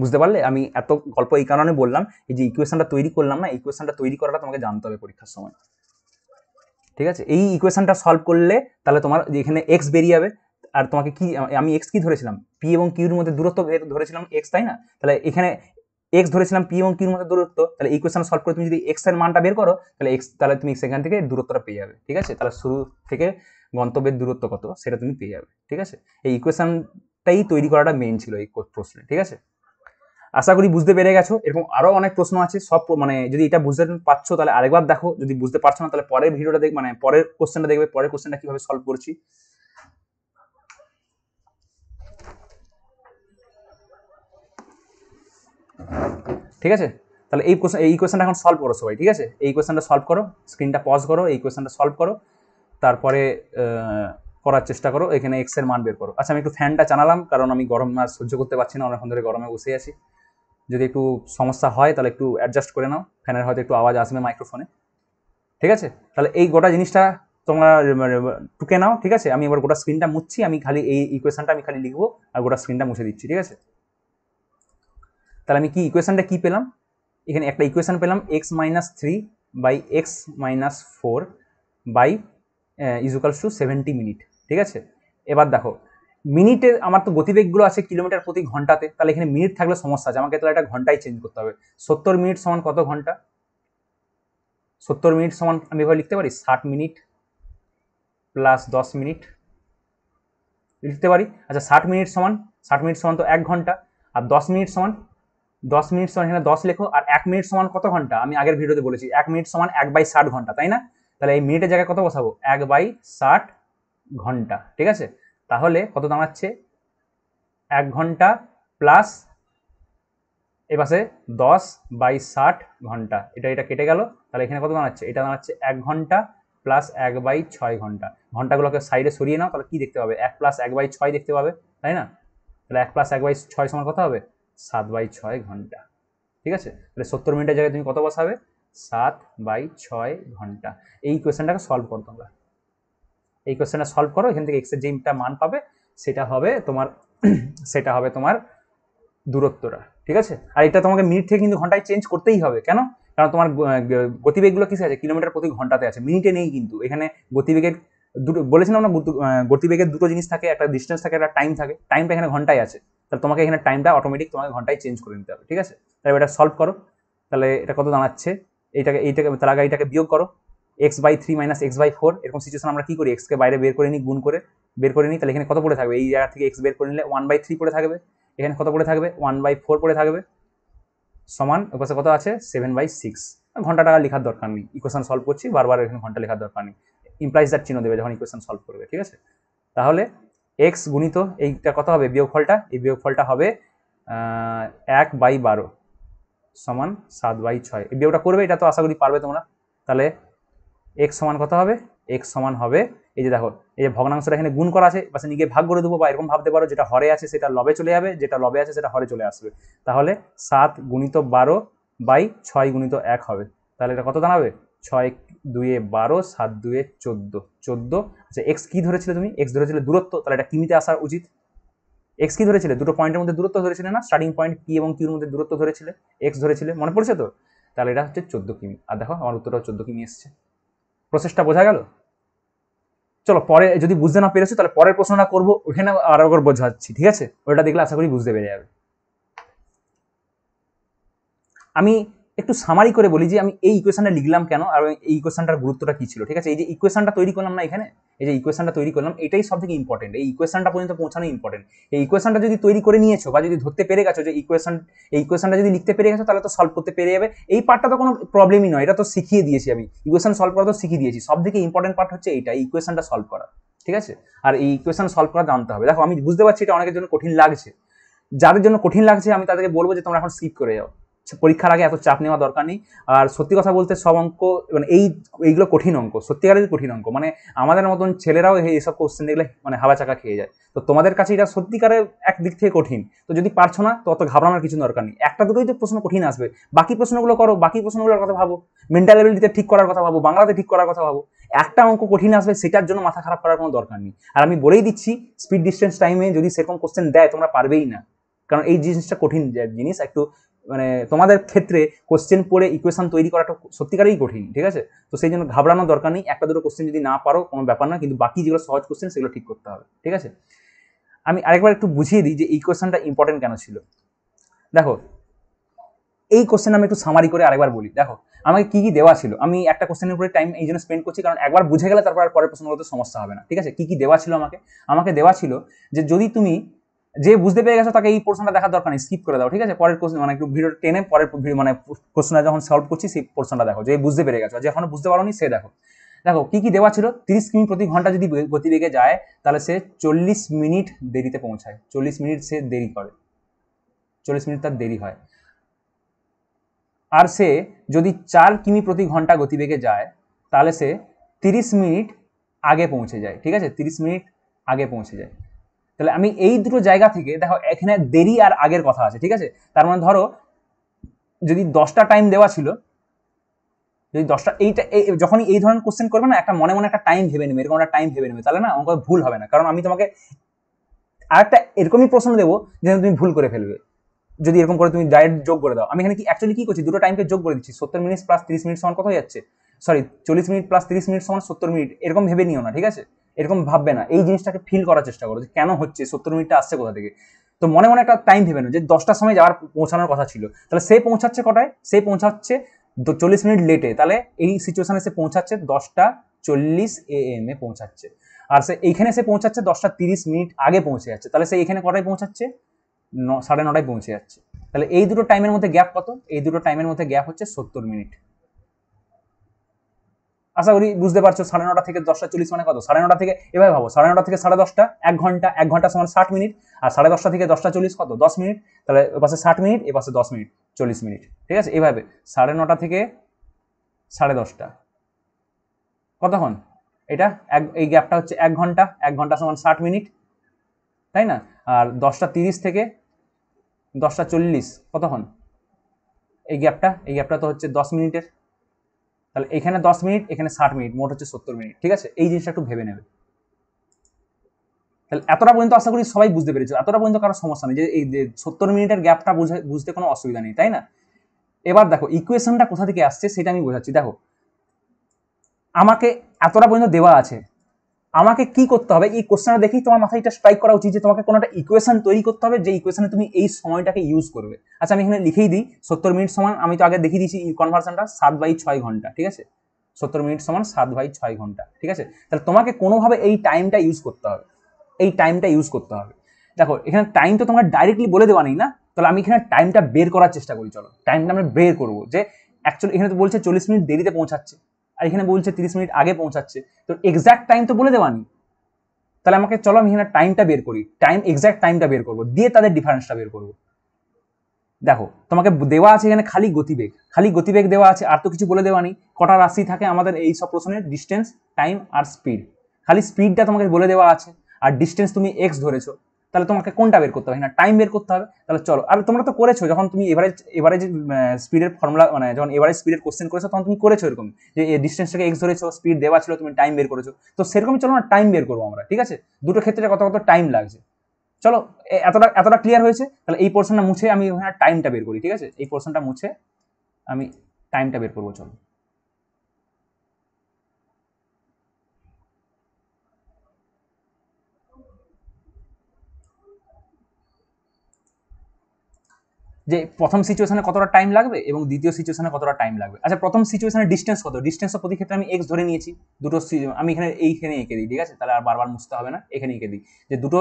বুঝতে পারলে আমি এত গল্প এই কারণে বললাম এই যে ইকুয়েশনটা তৈরি করলাম না ইকুয়েশনটা তৈরি করাটা তোমাকে জানতে হবে পরীক্ষার সময় ঠিক আছে এই ইকুয়েশনটা সলভ করলে তাহলে তোমার এখানে এক্স বেরিয়ে যাবে আর তোমাকে কি আমি এক্স কি ধরেছিলাম পি এবং কিউর মধ্যে দূরত্ব ধরেছিলাম এক্স তাই না তাহলে এখানে এক্স ধরেছিলাম পি এবং কিউর মধ্যে দূরত্ব তাহলে ইকুয়েশন সলভ করে তুমি যদি এক্স এর মানটা বের করো তাহলে এক্স তাহলে তুমি সেখান থেকে দূরত্বটা পেয়ে যাবে ঠিক আছে তাহলে শুরু থেকে গন্তব্যের দূরত্ব কত সেটা তুমি পেয়ে যাবে ঠিক আছে এই ইকুয়েশনটাই তৈরি করাটা মেইন ছিল এই প্রশ্নে ঠিক আছে আশা করি বুঝতে পেরে গেছো এরকম আরও অনেক প্রশ্ন আছে সব মানে যদি এটা বুঝতে পারছো তাহলে আরেকবার দেখো যদি বুঝতে পারছো না তাহলে পরের ভিডিওটা দেখ মানে পরের কোশ্চেনটা দেখবে পরের কোশ্চেনটা কীভাবে সলভ করছি ঠিক আছে তাহলে এই কোশ্চেন এই কোশ্চেনটা এখন সলভ করো সবাই ঠিক আছে এই কোশ্চেনটা সলভ করো স্ক্রিনটা পজ করো এই কোশ্চেনটা সলভ করো তারপরে করার চেষ্টা করো এখানে এক্সের মান বের করো আচ্ছা আমি একটু ফ্যানটা চালালাম কারণ আমি গরম আর সহ্য করতে পারছি না অনেকক্ষণ ধরে গরমে বসে আছি যদি একটু সমস্যা হয় তাহলে একটু অ্যাডজাস্ট করে নাও ফ্যানের হয়তো একটু আওয়াজ আসবে মাইক্রোফোনে ঠিক আছে তাহলে এই গোটা জিনিসটা তোমরা টুকে নাও ঠিক আছে আমি এবার গোটা স্ক্রিনটা মুছছি আমি খালি এই ইকুয়েশনটা আমি খালি লিখবো আর গোটা স্ক্রিনটা মুছে দিচ্ছি ঠিক আছে তাহলে আমি কি ইকুয়েশানটা কী পেলাম এখানে একটা ইকুয়েশান পেলাম X minus three by X minus four by equals to seventy minute ঠিক আছে এবার দেখো মিনিটে আমার তো গতিবেগগুলো আছে কিলোমিটার প্রতি ঘন্টাতে তাহলে এখানে মিনিট থাকলে সমস্যা আছে আমাকে তাহলে একটা ঘন্টাই চেঞ্জ করতে হবে সত্তর মিনিট সমান কত ঘন্টা সত্তর মিনিট সমান আমি এভাবে লিখতে পারি ষাট মিনিট প্লাস দশ মিনিট লিখতে পারি আচ্ছা ষাট মিনিট সমান ষাট মিনিট সমান তো এক ঘন্টা আর দশ মিনিট সমান দশ মিনিট সমান এখানে দশ লেখো আর এক মিনিট সমান কত ঘন্টা আমি আগের ভিডিওতে বলেছি এক মিনিট সমান এক বাই ষাট ঘন্টা তাই না তাহলে এই মিনিটের জায়গায় কত বসাবো এক বাই ষাট ঘন্টা ঠিক আছে তাহলে কত দাঁড়াচ্ছে এক ঘন্টা প্লাস এপাশে দশ বাই ষাট ঘন্টা এটা এটা কেটে গেল তাহলে এখানে কত দাঁড়াচ্ছে এটা দাঁড়াচ্ছে এক ঘন্টা প্লাস এক বাই ছয় ঘন্টা ঘন্টাগুলোকে সাইডে সরিয়ে নাও তাহলে কী দেখতে পাবে এক প্লাস এক বাই ছয় দেখতে পাবে তাই না তাহলে এক প্লাস এক বাই ছয় সময় কত হবে সাত বাই ছয় ঘন্টা ঠিক আছে তাহলে সত্তর মিনিটের জায়গায় তুমি কত বসাবে সাত বাই ছয় ঘন্টা এই কোয়েশনটাকে সলভ করো তোমরা এই কোয়েশ্চেনটা সলভ করো এখান থেকে এক্সের যেইটা মান পাবে সেটা হবে তোমার <clears throat> সেটা হবে তোমার দূরত্বটা ঠিক আছে আর এটা তোমাকে মিনিট থেকে কিন্তু ঘন্টায় চেঞ্জ করতেই হবে কেন কারণ তোমার গতিবেগগুলো কিসে আছে কিলোমিটার প্রতি ঘন্টাতে আছে মিনিটে নেই কিন্তু এখানে গতিবেগের দুটো বলেছিলাম না গতিবেগের দুটো জিনিস থাকে একটা ডিস্টেন্স থাকে একটা টাইম থাকে টাইমটা এখানে ঘন্টায় আছে তাহলে তোমাকে এখানে টাইমটা অটোমেটিক তোমাকে ঘন্টায় চেঞ্জ করে নিতে হবে ঠিক আছে তাহলে এটা সলভ করো তাহলে এটা কত দাঁড়াচ্ছে এইটাকে এইটাকে তার আগে এইটাকে বিয়োগ করো X by three minus X by four এরকম সিচুয়েশন আমরা কী করি এক্সকে বাইরে বের করে নিই গুণ করে বের করে নিই তাহলে এখানে কত পড়ে থাকবে এই জায়গা থেকে এক্স বের করে নিলে ওয়ান বাই থ্রি পড়ে থাকবে এখানে কত পড়ে থাকবে ওয়ান বাই ফোর পড়ে থাকবে সমান ওপাশে কত আছে সেভেন বাই সিক্স ঘন্টা টাকা লেখার দরকার নেই ইকুয়েশন সলভ করছি বারবার এখানে ঘন্টা লেখার দরকার নেই ইমপ্লাইজ দ্যাট চিহ্ন দেবে যখন ইকুয়েশন সলভ করবে ঠিক আছে তাহলে এক্স গুণিত এইটা কত হবে বিয়োগফলটা এই বিয়োগফলটা হবে এক বাই বারো সমান সাত বাই ছয় এই বিয়োগটা করবে এটা তো আশা করি পারবে তোমরা তাহলে এক্স সমান কত হবে এক্স সমান হবে এই যে দেখো এই যে ভগ্নাংশটা এখানে গুণ করা আছে পাশে নিজে ভাগ করে দেবো বা এরকম ভাবতে পারো যেটা হরে আছে সেটা লবে চলে যাবে যেটা লবে আছে সেটা হরে চলে আসবে তাহলে সাত গুণিত বারো বাই ছয় গুণিত এক হবে তাহলে এটা কত দাঁড়াবে ছয় দুয়ে বারো সাত দুয়ে চোদ্দো চোদ্দ আচ্ছা এক্স কী ধরেছিলে তুমি এক্স ধরেছিলে দূরত্ব তাহলে এটা কিমিতে আসা উচিত এক্স কী ধরেছিলে দুটো পয়েন্টের মধ্যে দূরত্ব ধরেছিলে না স্টার্টিং পয়েন্ট পি এবং কিউর মধ্যে দূরত্ব ধরেছিলে এক্স ধরেছিলে মনে পড়ছে তো তাহলে এটা হচ্ছে চোদ্দো কিমি আর দেখো আমার উত্তরটা চোদ্দ কিমি এসছে প্রসেসটা বোঝা গেল চলো পরে যদি বুঝতে না পেরেছো তাহলে পরের প্রশ্নটা করবো ওখানে আর একবার বোঝাচ্ছি ঠিক আছে ওটা দেখলে আশা করি বুঝতে পেরে যাবে আমি একটু সামারি করে বলি যে আমি এই ইকুয়েশনটা লিখলাম কেন আর এই ইকুয়েশনটার গুরুত্বটা কী ছিল ঠিক আছে এই যে ইকুয়েশনটা তৈরি করলাম না এখানে এই যে ইকুয়েশনটা তৈরি করলাম এটাই সব থেকে ইম্পর্টেন্ট এই ইকুয়েশনটা পর্যন্ত পৌঁছানো ইম্পর্টেন্ট এই ইকুয়েশনটা যদি তৈরি করে নিয়েছো বা যদি ধরতে পেরে গেছো যে ইকুয়েশন এই ইকুয়েশনটা যদি লিখতে পেরে গেছো তাহলে তো সলভ করতে পেরে যাবে এই পার্টটা তো কোনো প্রবলেমই নয় এটা তো শিখিয়ে দিয়েছি আমি ইকুয়েশন সলভ করা তো শিখিয়ে দিয়েছি সব থেকে ইম্পর্টেন্ট পার্ট হচ্ছে এইটা এই ইকুয়েশনটা সলভ করা ঠিক আছে আর এই ইকুয়েশন সলভ করা জানতে হবে দেখো আমি বুঝতে পারছি এটা অনেকের জন্য কঠিন লাগছে যাদের জন্য কঠিন লাগছে আমি তাদেরকে বলবো যে তোমরা এখন স্কিপ করে যাও পরীক্ষার আগে এত চাপ নেওয়া দরকার নেই আর সত্যি কথা বলতে সব অঙ্ক মানে এই এইগুলো কঠিন অঙ্ক সত্যিকারের কঠিন অঙ্ক মানে আমাদের মতন ছেলেরাও এইসব কোশ্চেন দেখলে মানে হাওয়া চাকা খেয়ে যায় তো তোমাদের কাছে এটা সত্যিকারের এক দিক থেকে কঠিন তো যদি পারছো না তো অত ঘাবড়ানোর কিছু দরকার নেই একটা দুটোই তো প্রশ্ন কঠিন আসবে বাকি প্রশ্নগুলো করো বাকি প্রশ্নগুলোর কথা ভাবো মেন্টাল এবিলিটিতে ঠিক করার কথা ভাবো বাংলাতে ঠিক করার কথা ভাবো একটা অঙ্ক কঠিন আসবে সেটার জন্য মাথা খারাপ করার কোনো দরকার নেই আর আমি বলেই দিচ্ছি স্পিড ডিস্টেন্স টাইমে যদি সেরকম কোশ্চেন দেয় তোমরা পারবেই না কারণ এই জিনিসটা কঠিন জিনিস একটু মানে তোমাদের ক্ষেত্রে কোশ্চেন পড়ে ইকুয়েশন তৈরি করাটা সত্যিকারেই কঠিন ঠিক আছে তো সেই জন্য ঘাবড়ানোর দরকার নেই একটা দুটো কোশ্চেন যদি না পারো কোনো ব্যাপার না কিন্তু বাকি যেগুলো সহজ কোশ্চেন সেগুলো ঠিক করতে হবে ঠিক আছে আমি আরেকবার একটু বুঝিয়ে দিই যে এই কোশ্চেনটা ইম্পর্টেন্ট কেন ছিল দেখো এই কোশ্চেন আমি একটু সামারি করে আরেকবার বলি দেখো আমাকে কি কি দেওয়া ছিল আমি একটা কোশ্চেনের উপরে টাইম এই জন্য স্পেন্ড করছি কারণ একবার বুঝে গেলে তারপর আর পরের প্রশ্নগুলোতে সমস্যা হবে না ঠিক আছে কি কি দেওয়া ছিল আমাকে আমাকে দেওয়া ছিল যে যদি তুমি যে বুঝতে পেরে গেছো তাকে এই পোর্শনটা দেখার দরকার নেই স্কিপ করে দাও ঠিক আছে পরের কোশ্চেন মানে একটু ভিডিও টেনে পরের মানে কোশ্চেনটা যখন সলভ করছি সেই পোর্শনটা দেখো যে বুঝতে পেরে গেছো যে এখনো বুঝতে পারোনি সে দেখো দেখো কি কি দেওয়া ছিল তিরিশ কিমি প্রতি ঘন্টা যদি গতিবেগে যায় তাহলে সে চল্লিশ মিনিট দেরিতে পৌঁছায় চল্লিশ মিনিট সে দেরি করে চল্লিশ মিনিট তার দেরি হয় আর সে যদি চার কিমি প্রতি ঘন্টা গতিবেগে যায় তাহলে সে তিরিশ মিনিট আগে পৌঁছে যায় ঠিক আছে তিরিশ মিনিট আগে পৌঁছে যায় তাহলে আমি এই দুটো জায়গা থেকে দেখো এখানে দেরি আর আগের কথা আছে ঠিক আছে তার মানে ধরো যদি দশটা টাইম দেওয়া ছিল যদি দশটা এইটা যখনই এই ধরনের কোশ্চেন করবে না একটা মনে মনে একটা টাইম ভেবে নেবে এরকম একটা টাইম ভেবে নেবে তাহলে না অঙ্ক ভুল হবে না কারণ আমি তোমাকে আর একটা এরকমই প্রশ্ন দেবো যেন তুমি ভুল করে ফেলবে যদি এরকম করে তুমি ডাইরেক্ট যোগ করে দাও আমি এখানে কি অ্যাকচুয়ালি কী করছি দুটো টাইমকে যোগ করে দিচ্ছি সত্তর মিনিট প্লাস তিরিশ মিনিট সমান কত হয়ে যাচ্ছে সরি চল্লিশ মিনিট প্লাস তিরিশ মিনিট সমান সত্তর মিনিট এরকম ভেবে নিও না ঠিক আছে এরকম ভাববে না এই জিনিসটাকে ফিল করার চেষ্টা করো যে কেন হচ্ছে সত্তর মিনিটটা আসছে কোথা থেকে তো মনে মনে একটা টাইম ভেবে যে দশটার সময় যাওয়ার পৌঁছানোর কথা ছিল তাহলে সে পৌঁছাচ্ছে কটায় সে পৌঁছাচ্ছে চল্লিশ মিনিট লেটে তাহলে এই সিচুয়েশানে সে পৌঁছাচ্ছে দশটা চল্লিশ এ এম এ পৌঁছাচ্ছে আর সে এইখানে সে পৌঁছাচ্ছে দশটা তিরিশ মিনিট আগে পৌঁছে যাচ্ছে তাহলে সে এখানে কটায় পৌঁছাচ্ছে ন সাড়ে নটায় পৌঁছে যাচ্ছে তাহলে এই দুটো টাইমের মধ্যে গ্যাপ কত এই দুটো টাইমের মধ্যে গ্যাপ হচ্ছে সত্তর মিনিট আশা করি বুঝতে পারছো সাড়ে নটা থেকে দশটা চল্লিশ মানে কত সাড়ে নটা থেকে এভাবে ভাবো সাড়ে নটা থেকে সাড়ে দশটা এক ঘন্টা এক ঘন্টা সমান ষাট মিনিট আর সাড়ে দশটা থেকে দশটা চল্লিশ কত দশ মিনিট তাহলে এপাশে ষাট মিনিট এপাশে দশ মিনিট চল্লিশ মিনিট ঠিক আছে এভাবে সাড়ে নটা থেকে সাড়ে দশটা কতক্ষণ এটা এক এই গ্যাপটা হচ্ছে এক ঘন্টা এক ঘন্টা সমান ষাট মিনিট তাই না আর দশটা তিরিশ থেকে দশটা চল্লিশ কতক্ষণ এই গ্যাপটা এই গ্যাপটা তো হচ্ছে দশ মিনিটের তাহলে এখানে দশ মিনিট এখানে ষাট মিনিট মোট হচ্ছে সত্তর মিনিট ঠিক আছে এই জিনিসটা একটু ভেবে নেবে তাহলে এতটা পর্যন্ত আশা করি সবাই বুঝতে পেরেছো এতটা পর্যন্ত কারো সমস্যা নেই যে এই সত্তর মিনিটের গ্যাপটা বুঝতে কোনো অসুবিধা নেই তাই না এবার দেখো ইকুয়েশনটা কোথা থেকে আসছে সেটা আমি বোঝাচ্ছি দেখো আমাকে এতটা পর্যন্ত দেওয়া আছে আমাকে কি করতে হবে এই কোশ্চেনটা দেখেই তোমার মাথায় এটা স্ট্রাইক করা উচিত যে তোমাকে কোনো একটা ইকুয়েশন তৈরি করতে হবে যে ইকুয়েশনে তুমি এই সময়টাকে ইউজ করবে আচ্ছা আমি এখানে লিখেই দিই সত্তর মিনিট সমান আমি তো আগে দেখিয়ে দিয়েছি কনভারশনটা সাত বাই ছয় ঘন্টা ঠিক আছে সত্তর মিনিট সমান সাত বাই ছয় ঘন্টা ঠিক আছে তাহলে তোমাকে কোনোভাবে এই টাইমটা ইউজ করতে হবে এই টাইমটা ইউজ করতে হবে দেখো এখানে টাইম তো তোমরা ডাইরেক্টলি বলে দেওয়া নেই না তাহলে আমি এখানে টাইমটা বের করার চেষ্টা করি চলো টাইমটা আমরা বের করবো যে অ্যাকচুয়ালি এখানে তো বলছে চল্লিশ মিনিট দেরিতে পৌঁছাচ্ছে আর এখানে বলছে তিরিশ মিনিট আগে পৌঁছাচ্ছে তো এক্সাক্ট টাইম তো বলে দেওয়ানি তাহলে আমাকে চলো আমি এখানে টাইমটা বের করি টাইম এক্সাক্ট টাইমটা বের করবো দিয়ে তাদের ডিফারেন্সটা বের করবো দেখো তোমাকে দেওয়া আছে এখানে খালি গতিবেগ খালি গতিবেগ দেওয়া আছে আর তো কিছু বলে দেওয়া নেই কটা রাশি থাকে আমাদের এই সব প্রশ্নের ডিস্টেন্স টাইম আর স্পিড খালি স্পিডটা তোমাকে বলে দেওয়া আছে আর ডিস্টেন্স তুমি এক্স ধরেছো তাহলে তোমাকে কোনটা বের করতে হবে না টাইম বের করতে হবে তাহলে চলো আর তোমরা তো করেছো যখন তুমি এভারেজ এভারেজ স্পিডের ফর্মুলা মানে যখন এভারেজ স্পিডের কোশ্চেন করেছো তখন তুমি করেছো এরকম যে ডিস্টেন্সটাকে এক্স ধরেছো স্পিড দেওয়া ছিল তুমি টাইম বের করেছো তো সেরকম চলো না টাইম বের করবো আমরা ঠিক আছে দুটো ক্ষেত্রে কত কত টাইম লাগছে চলো এতটা এতটা ক্লিয়ার হয়েছে তাহলে এই পোর্শনটা মুছে আমি টাইমটা হ্যাঁ, বের করি ঠিক আছে এই পোর্শনটা মুছে আমি টাইমটা বের করবো চলো যে প্রথম সিচুয়েশনে কতটা টাইম লাগবে এবং দ্বিতীয় সিচুয়েশনে কতটা টাইম লাগবে আচ্ছা প্রথম সিচুয়েশনে ডিস্টেন্স কত ডিস্টেন্সের প্রতি ক্ষেত্রে আমি এক্স ধরে নিয়েছি দুটো আমি এখানে এইখানে এঁকে দিই ঠিক আছে তাহলে আর বারবার মুছতে হবে না এখানে এঁকে দিই যে দুটো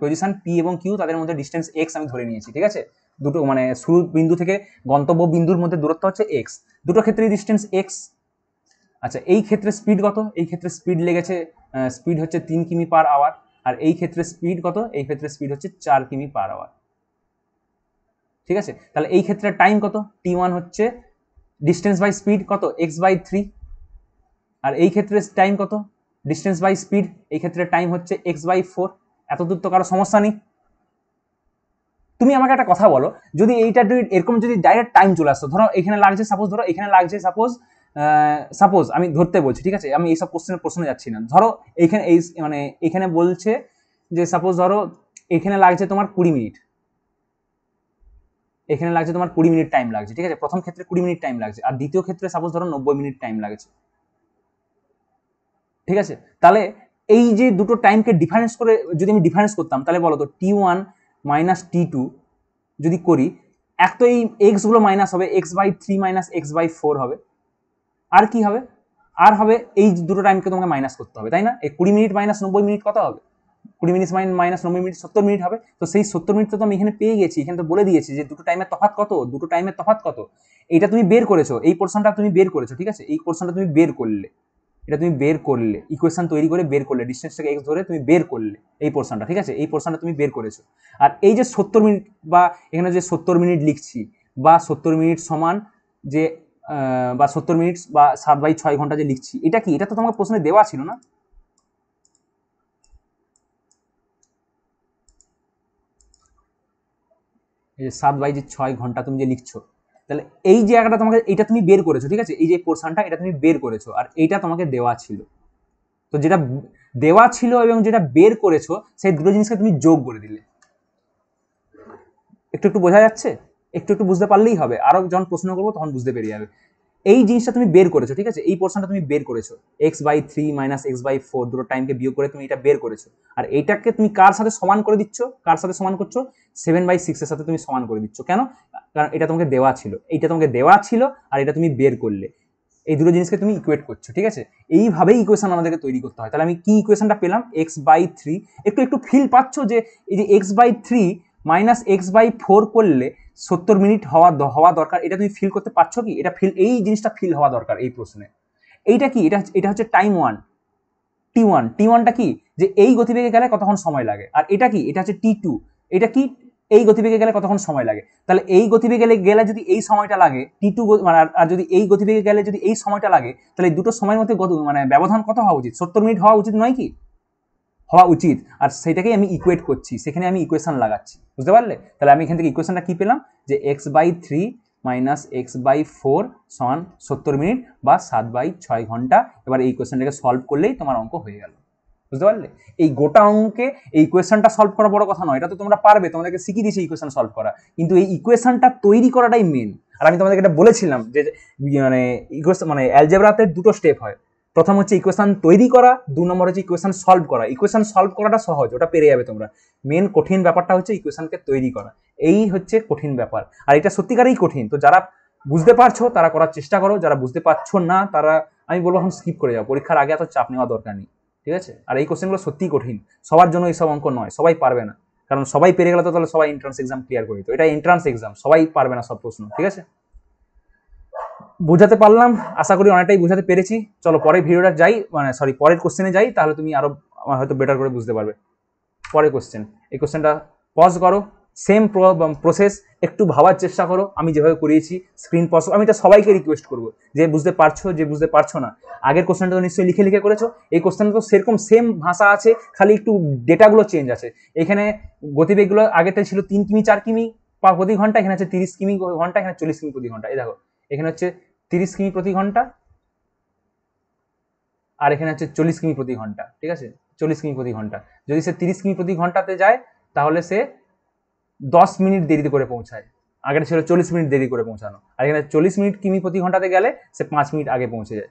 পজিশন পি এবং কিউ তাদের মধ্যে ডিস্টেন্স এক্স আমি ধরে নিয়েছি ঠিক আছে দুটো মানে শুরু বিন্দু থেকে গন্তব্য বিন্দুর মধ্যে দূরত্ব হচ্ছে এক্স দুটো ক্ষেত্রেই ডিস্টেন্স এক্স আচ্ছা এই ক্ষেত্রে স্পিড কত এই ক্ষেত্রে স্পিড লেগেছে স্পিড হচ্ছে তিন কিমি পার আওয়ার আর এই ক্ষেত্রে স্পিড কত এই ক্ষেত্রে স্পিড হচ্ছে চার কিমি পার আওয়ার ঠিক আছে তাহলে এই ক্ষেত্রে টাইম কত টি ওয়ান হচ্ছে ডিস্টেন্স বাই স্পিড কত এক্স বাই থ্রি আর এই ক্ষেত্রে টাইম কত ডিস্টেন্স বাই স্পিড এই ক্ষেত্রে টাইম হচ্ছে এক্স বাই ফোর এত দূর তো কারো সমস্যা নেই তুমি আমাকে একটা কথা বলো যদি এইটা এরকম যদি ডাইরেক্ট টাইম চলে আসতো ধরো এখানে লাগছে সাপোজ ধরো এখানে লাগছে সাপোজ সাপোজ আমি ধরতে বলছি ঠিক আছে আমি এইসব কোশ্চেনের প্রশ্নে যাচ্ছি না ধরো এইখানে এই মানে এখানে বলছে যে সাপোজ ধরো এখানে লাগছে তোমার কুড়ি মিনিট এখানে লাগছে তোমার কুড়ি মিনিট টাইম লাগছে ঠিক আছে প্রথম ক্ষেত্রে কুড়ি মিনিট টাইম লাগছে আর দ্বিতীয় ক্ষেত্রে সাপোজ ধরো নব্বই মিনিট টাইম লাগছে ঠিক আছে তাহলে এই যে দুটো টাইমকে ডিফারেন্স করে যদি আমি ডিফারেন্স করতাম তাহলে বলো তো T one minus T two যদি করি এক তো এই এক্সগুলো মাইনাস হবে X by three minus X by four হবে আর কি হবে আর হবে এই দুটো টাইমকে তোমাকে মাইনাস করতে হবে তাই না এই কুড়ি মিনিট মাইনাস নব্বই মিনিট কত হবে কুড়ি মিনিট মাইন মাইনাস নব্বই মিনিট সত্তর মিনিট হবে তো সেই সত্তর মিনিট তো আমি এখানে পেয়ে গেছি এখানে তো বলে দিয়েছি যে দুটো টাইমের তফাত কত দুটো টাইমের তফাত কত এটা তুমি বের করেছো এই পোর্শনটা তুমি বের করেছো ঠিক আছে এই পোর্শনটা তুমি বের করলে এটা তুমি বের করলে ইকুয়েশন তৈরি করে বের করলে ডিস্টেন্সটাকে এক্স ধরে তুমি বের করলে এই পোর্শনটা ঠিক আছে এই পোর্শনটা তুমি বের করেছো আর এই যে সত্তর মিনিট বা এখানে যে সত্তর মিনিট লিখছি বা সত্তর মিনিট সমান যে বা সত্তর মিনিট বা সাত বাই ছয় ঘন্টা যে লিখছি এটা কি এটা তো তোমাকে প্রশ্নে দেওয়া ছিল না সাত বাই যে ছয় ঘন্টা তুমি যে লিখছো তাহলে এই জায়গাটা তোমাকে এটা তুমি বের করেছো ঠিক আছে এই যে পোর্শনটা এটা তুমি বের করেছো আর এইটা তোমাকে দেওয়া ছিল তো যেটা দেওয়া ছিল এবং যেটা বের করেছো সেই দুটো জিনিসকে তুমি যোগ করে দিলে একটু একটু বোঝা যাচ্ছে একটু একটু বুঝতে পারলেই হবে আরও যখন প্রশ্ন করবো তখন বুঝতে পেরে যাবে এই জিনিসটা তুমি বের করেছো ঠিক আছে এই পোর্শনটা তুমি বের করেছো X by three minus X by four দুটো টাইমকে বিয়োগ করে তুমি এটা বের করেছো আর এটাকে তুমি কার সাথে সমান করে দিচ্ছ কার সাথে সমান করছো সেভেন বাই সিক্সের সাথে তুমি সমান করে দিচ্ছ কেন কারণ এটা তোমাকে দেওয়া ছিল এইটা তোমাকে দেওয়া ছিল আর এটা তুমি বের করলে এই দুটো জিনিসকে তুমি ইকুয়েট করছো ঠিক আছে এইভাবেই ইকুয়েশন আমাদেরকে তৈরি করতে হয় তাহলে আমি কি ইকুয়েশনটা পেলাম এক্স বাই থ্রি একটু একটু ফিল পাচ্ছ যে এই যে X by three minus X by four করলে সত্তর মিনিট হওয়া হওয়া দরকার এটা তুমি ফিল করতে পারছো কি এটা ফিল এই জিনিসটা ফিল হওয়া দরকার এই প্রশ্নে এইটা কি এটা এটা হচ্ছে time one T one T ওয়ানটা কি যে এই গতিবেগে গেলে কতক্ষণ সময় লাগে আর এটা কি এটা হচ্ছে টি টু এটা কি এই গতিবেগে গেলে কতক্ষণ সময় লাগে তাহলে এই গতিবেগে গেলে যদি এই সময়টা লাগে টি টু মানে আর যদি এই গতিবেগে গেলে যদি এই সময়টা লাগে তাহলে দুটো সময়ের মধ্যে মানে ব্যবধান কত হওয়া উচিত সত্তর মিনিট হওয়া উচিত নয় কি হওয়া উচিত আর সেটাকেই আমি ইকুয়েট করছি সেখানে আমি ইকুয়েশান লাগাচ্ছি বুঝতে পারলে তাহলে আমি এখান থেকে ইকুয়েশানটা কী পেলাম যে X by three minus X by four সমান সত্তর মিনিট বা সাত বাই ছয় ঘন্টা এবার এই কোয়েশনটাকে সলভ করলেই তোমার অঙ্ক হয়ে গেল বুঝতে পারলে এই গোটা অঙ্কে এই ইকুয়েশানটা সলভ করা বড় কথা নয় এটা তো তোমরা পারবে তোমাদেরকে শিখিয়ে দিয়েছে ইকুয়েশন সলভ করা কিন্তু এই ইকুয়েশানটা তৈরি করাটাই মেন আর আমি তোমাদেরকে এটা বলেছিলাম যে মানে ইকুয়েশন মানে অ্যালজেব্রাতে দুটো স্টেপ হয় প্রথম হচ্ছে ইকুয়েশন তৈরি করা দু নম্বর হচ্ছে ইকুয়েশন সলভ করা ইকুয়েশন সলভ করাটা সহজ ওটা পেরে যাবে তোমরা মেন কঠিন ব্যাপারটা হচ্ছে ইকুয়েশনকে তৈরি করা এই হচ্ছে কঠিন ব্যাপার আর এটা সত্যিকারই কঠিন তো যারা বুঝতে পারছো তারা করার চেষ্টা করো যারা বুঝতে পারছো না তারা আমি বলবো এখন স্কিপ করে যাও পরীক্ষার আগে এত চাপ নেওয়া দরকার নেই ঠিক আছে আর এই কোশ্চেনগুলো সত্যিই কঠিন সবার জন্য এইসব অঙ্ক নয় সবাই পারবে না কারণ সবাই পেরে গেলে তো তাহলে সবাই এন্ট্রান্স এক্সাম ক্লিয়ার করে দিত এটা এন্ট্রান্স এক্সাম সবাই পারবে না সব প্রশ্ন ঠিক আছে বোঝাতে পারলাম আশা করি অনেকটাই বোঝাতে পেরেছি চলো পরের ভিডিওটা যাই মানে সরি পরের কোশ্চেনে যাই তাহলে তুমি আরও হয়তো বেটার করে বুঝতে পারবে পরের কোশ্চেন এই কোশ্চেনটা পজ করো সেম প্রসেস একটু ভাবার চেষ্টা করো আমি যেভাবে করিয়েছি স্ক্রিন পজ আমি এটা সবাইকে রিকোয়েস্ট করবো যে বুঝতে পারছো যে বুঝতে পারছো না আগের কোশ্চেনটা তো নিশ্চয়ই লিখে লিখে করেছো এই কোশ্চেনটা তো সেরকম সেম ভাষা আছে খালি একটু ডেটাগুলো চেঞ্জ আছে এখানে গতিবেগগুলো আগেরটা ছিল তিন কিমি চার কিমি প্রতি ঘন্টা এখানে আছে তিরিশ কিমি ঘন্টা এখানে চল্লিশ কিমি প্রতি ঘন্টা এই দেখো এখানে হচ্ছে তিরিশ কিমি প্রতি ঘন্টা আর এখানে হচ্ছে চল্লিশ কিমি প্রতি ঘন্টা ঠিক আছে চল্লিশ কিমি প্রতি ঘন্টা যদি সে তিরিশ কিমি প্রতি ঘন্টাতে যায় তাহলে সে দশ মিনিট দেরিতে করে পৌঁছায় আগেটা ছিল চল্লিশ মিনিট দেরি করে পৌঁছানো আর এখানে চল্লিশ মিনিট কিমি প্রতি ঘন্টাতে গেলে সে পাঁচ মিনিট আগে পৌঁছে যায়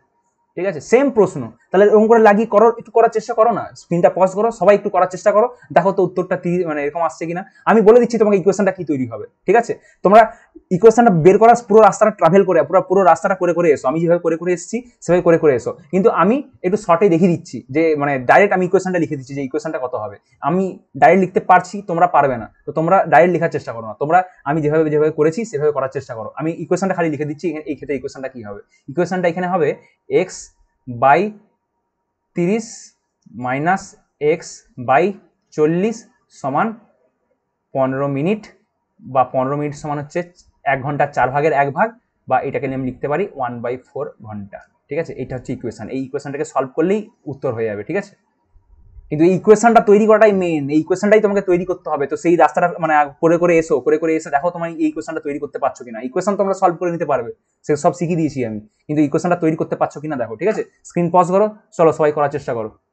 ঠিক আছে সেম প্রশ্ন তাহলে এরকম করে লাগিয়ে করো একটু করার চেষ্টা করো না স্ক্রিনটা পজ করো সবাই একটু করার চেষ্টা করো দেখো তো উত্তরটা মানে এরকম আসছে কিনা আমি বলে দিচ্ছি তোমাকে ইকুয়েশনটা কি তৈরি হবে ঠিক আছে তোমরা ইকুয়েশনটা বের করার পুরো রাস্তাটা ট্রাভেল করে পুরো পুরো রাস্তাটা করে করে এসো আমি যেভাবে করে করে এসেছি সেভাবে করে করে এসো কিন্তু আমি একটু শর্টে দেখিয়ে দিচ্ছি যে মানে ডাইরেক্ট আমি ইকুয়েশনটা লিখে দিচ্ছি যে ইকুয়েশনটা কত হবে আমি ডাইরেক্ট লিখতে পারছি তোমরা পারবে না তো তোমরা ডাইরেক্ট লেখার চেষ্টা করো না তোমরা আমি যেভাবে যেভাবে করেছি সেভাবে করার চেষ্টা করো আমি ইকুয়েশনটা খালি লিখে দিচ্ছি এই ক্ষেত্রে ইকুয়েশনটা কি হবে ইকুয়েশনটা এখানে হবে এক্স বাই তিরিশ মাইনাস এক্স বাই চল্লিশ সমান পনেরো মিনিট বা পনেরো মিনিট সমান হচ্ছে এক ঘন্টা চার ভাগের এক ভাগ বা এটাকে নিয়ে আমি লিখতে পারি ওয়ান বাই ফোর ঘন্টা ঠিক আছে এটা হচ্ছে ইকুয়েশান এই ইকুয়েশানটাকে সলভ করলেই উত্তর হয়ে যাবে ঠিক আছে কিন্তু এই ইকুয়েশনটা তৈরি করাটাই মেন এই ইকুয়েশনটাই তোমাকে তৈরি করতে হবে তো সেই রাস্তাটা মানে করে করে এসো করে করে এসে দেখো তোমার এই ইকুয়েশনটা তৈরি করতে পারছো কিনা ইকুয়েশন তোমরা সলভ করে নিতে পারবে সে সব শিখিয়ে দিয়েছি আমি কিন্তু ইকুয়েশনটা তৈরি করতে পারছো কিনা দেখো ঠিক আছে স্ক্রিন পজ করো চলো সবাই করার চেষ্টা করো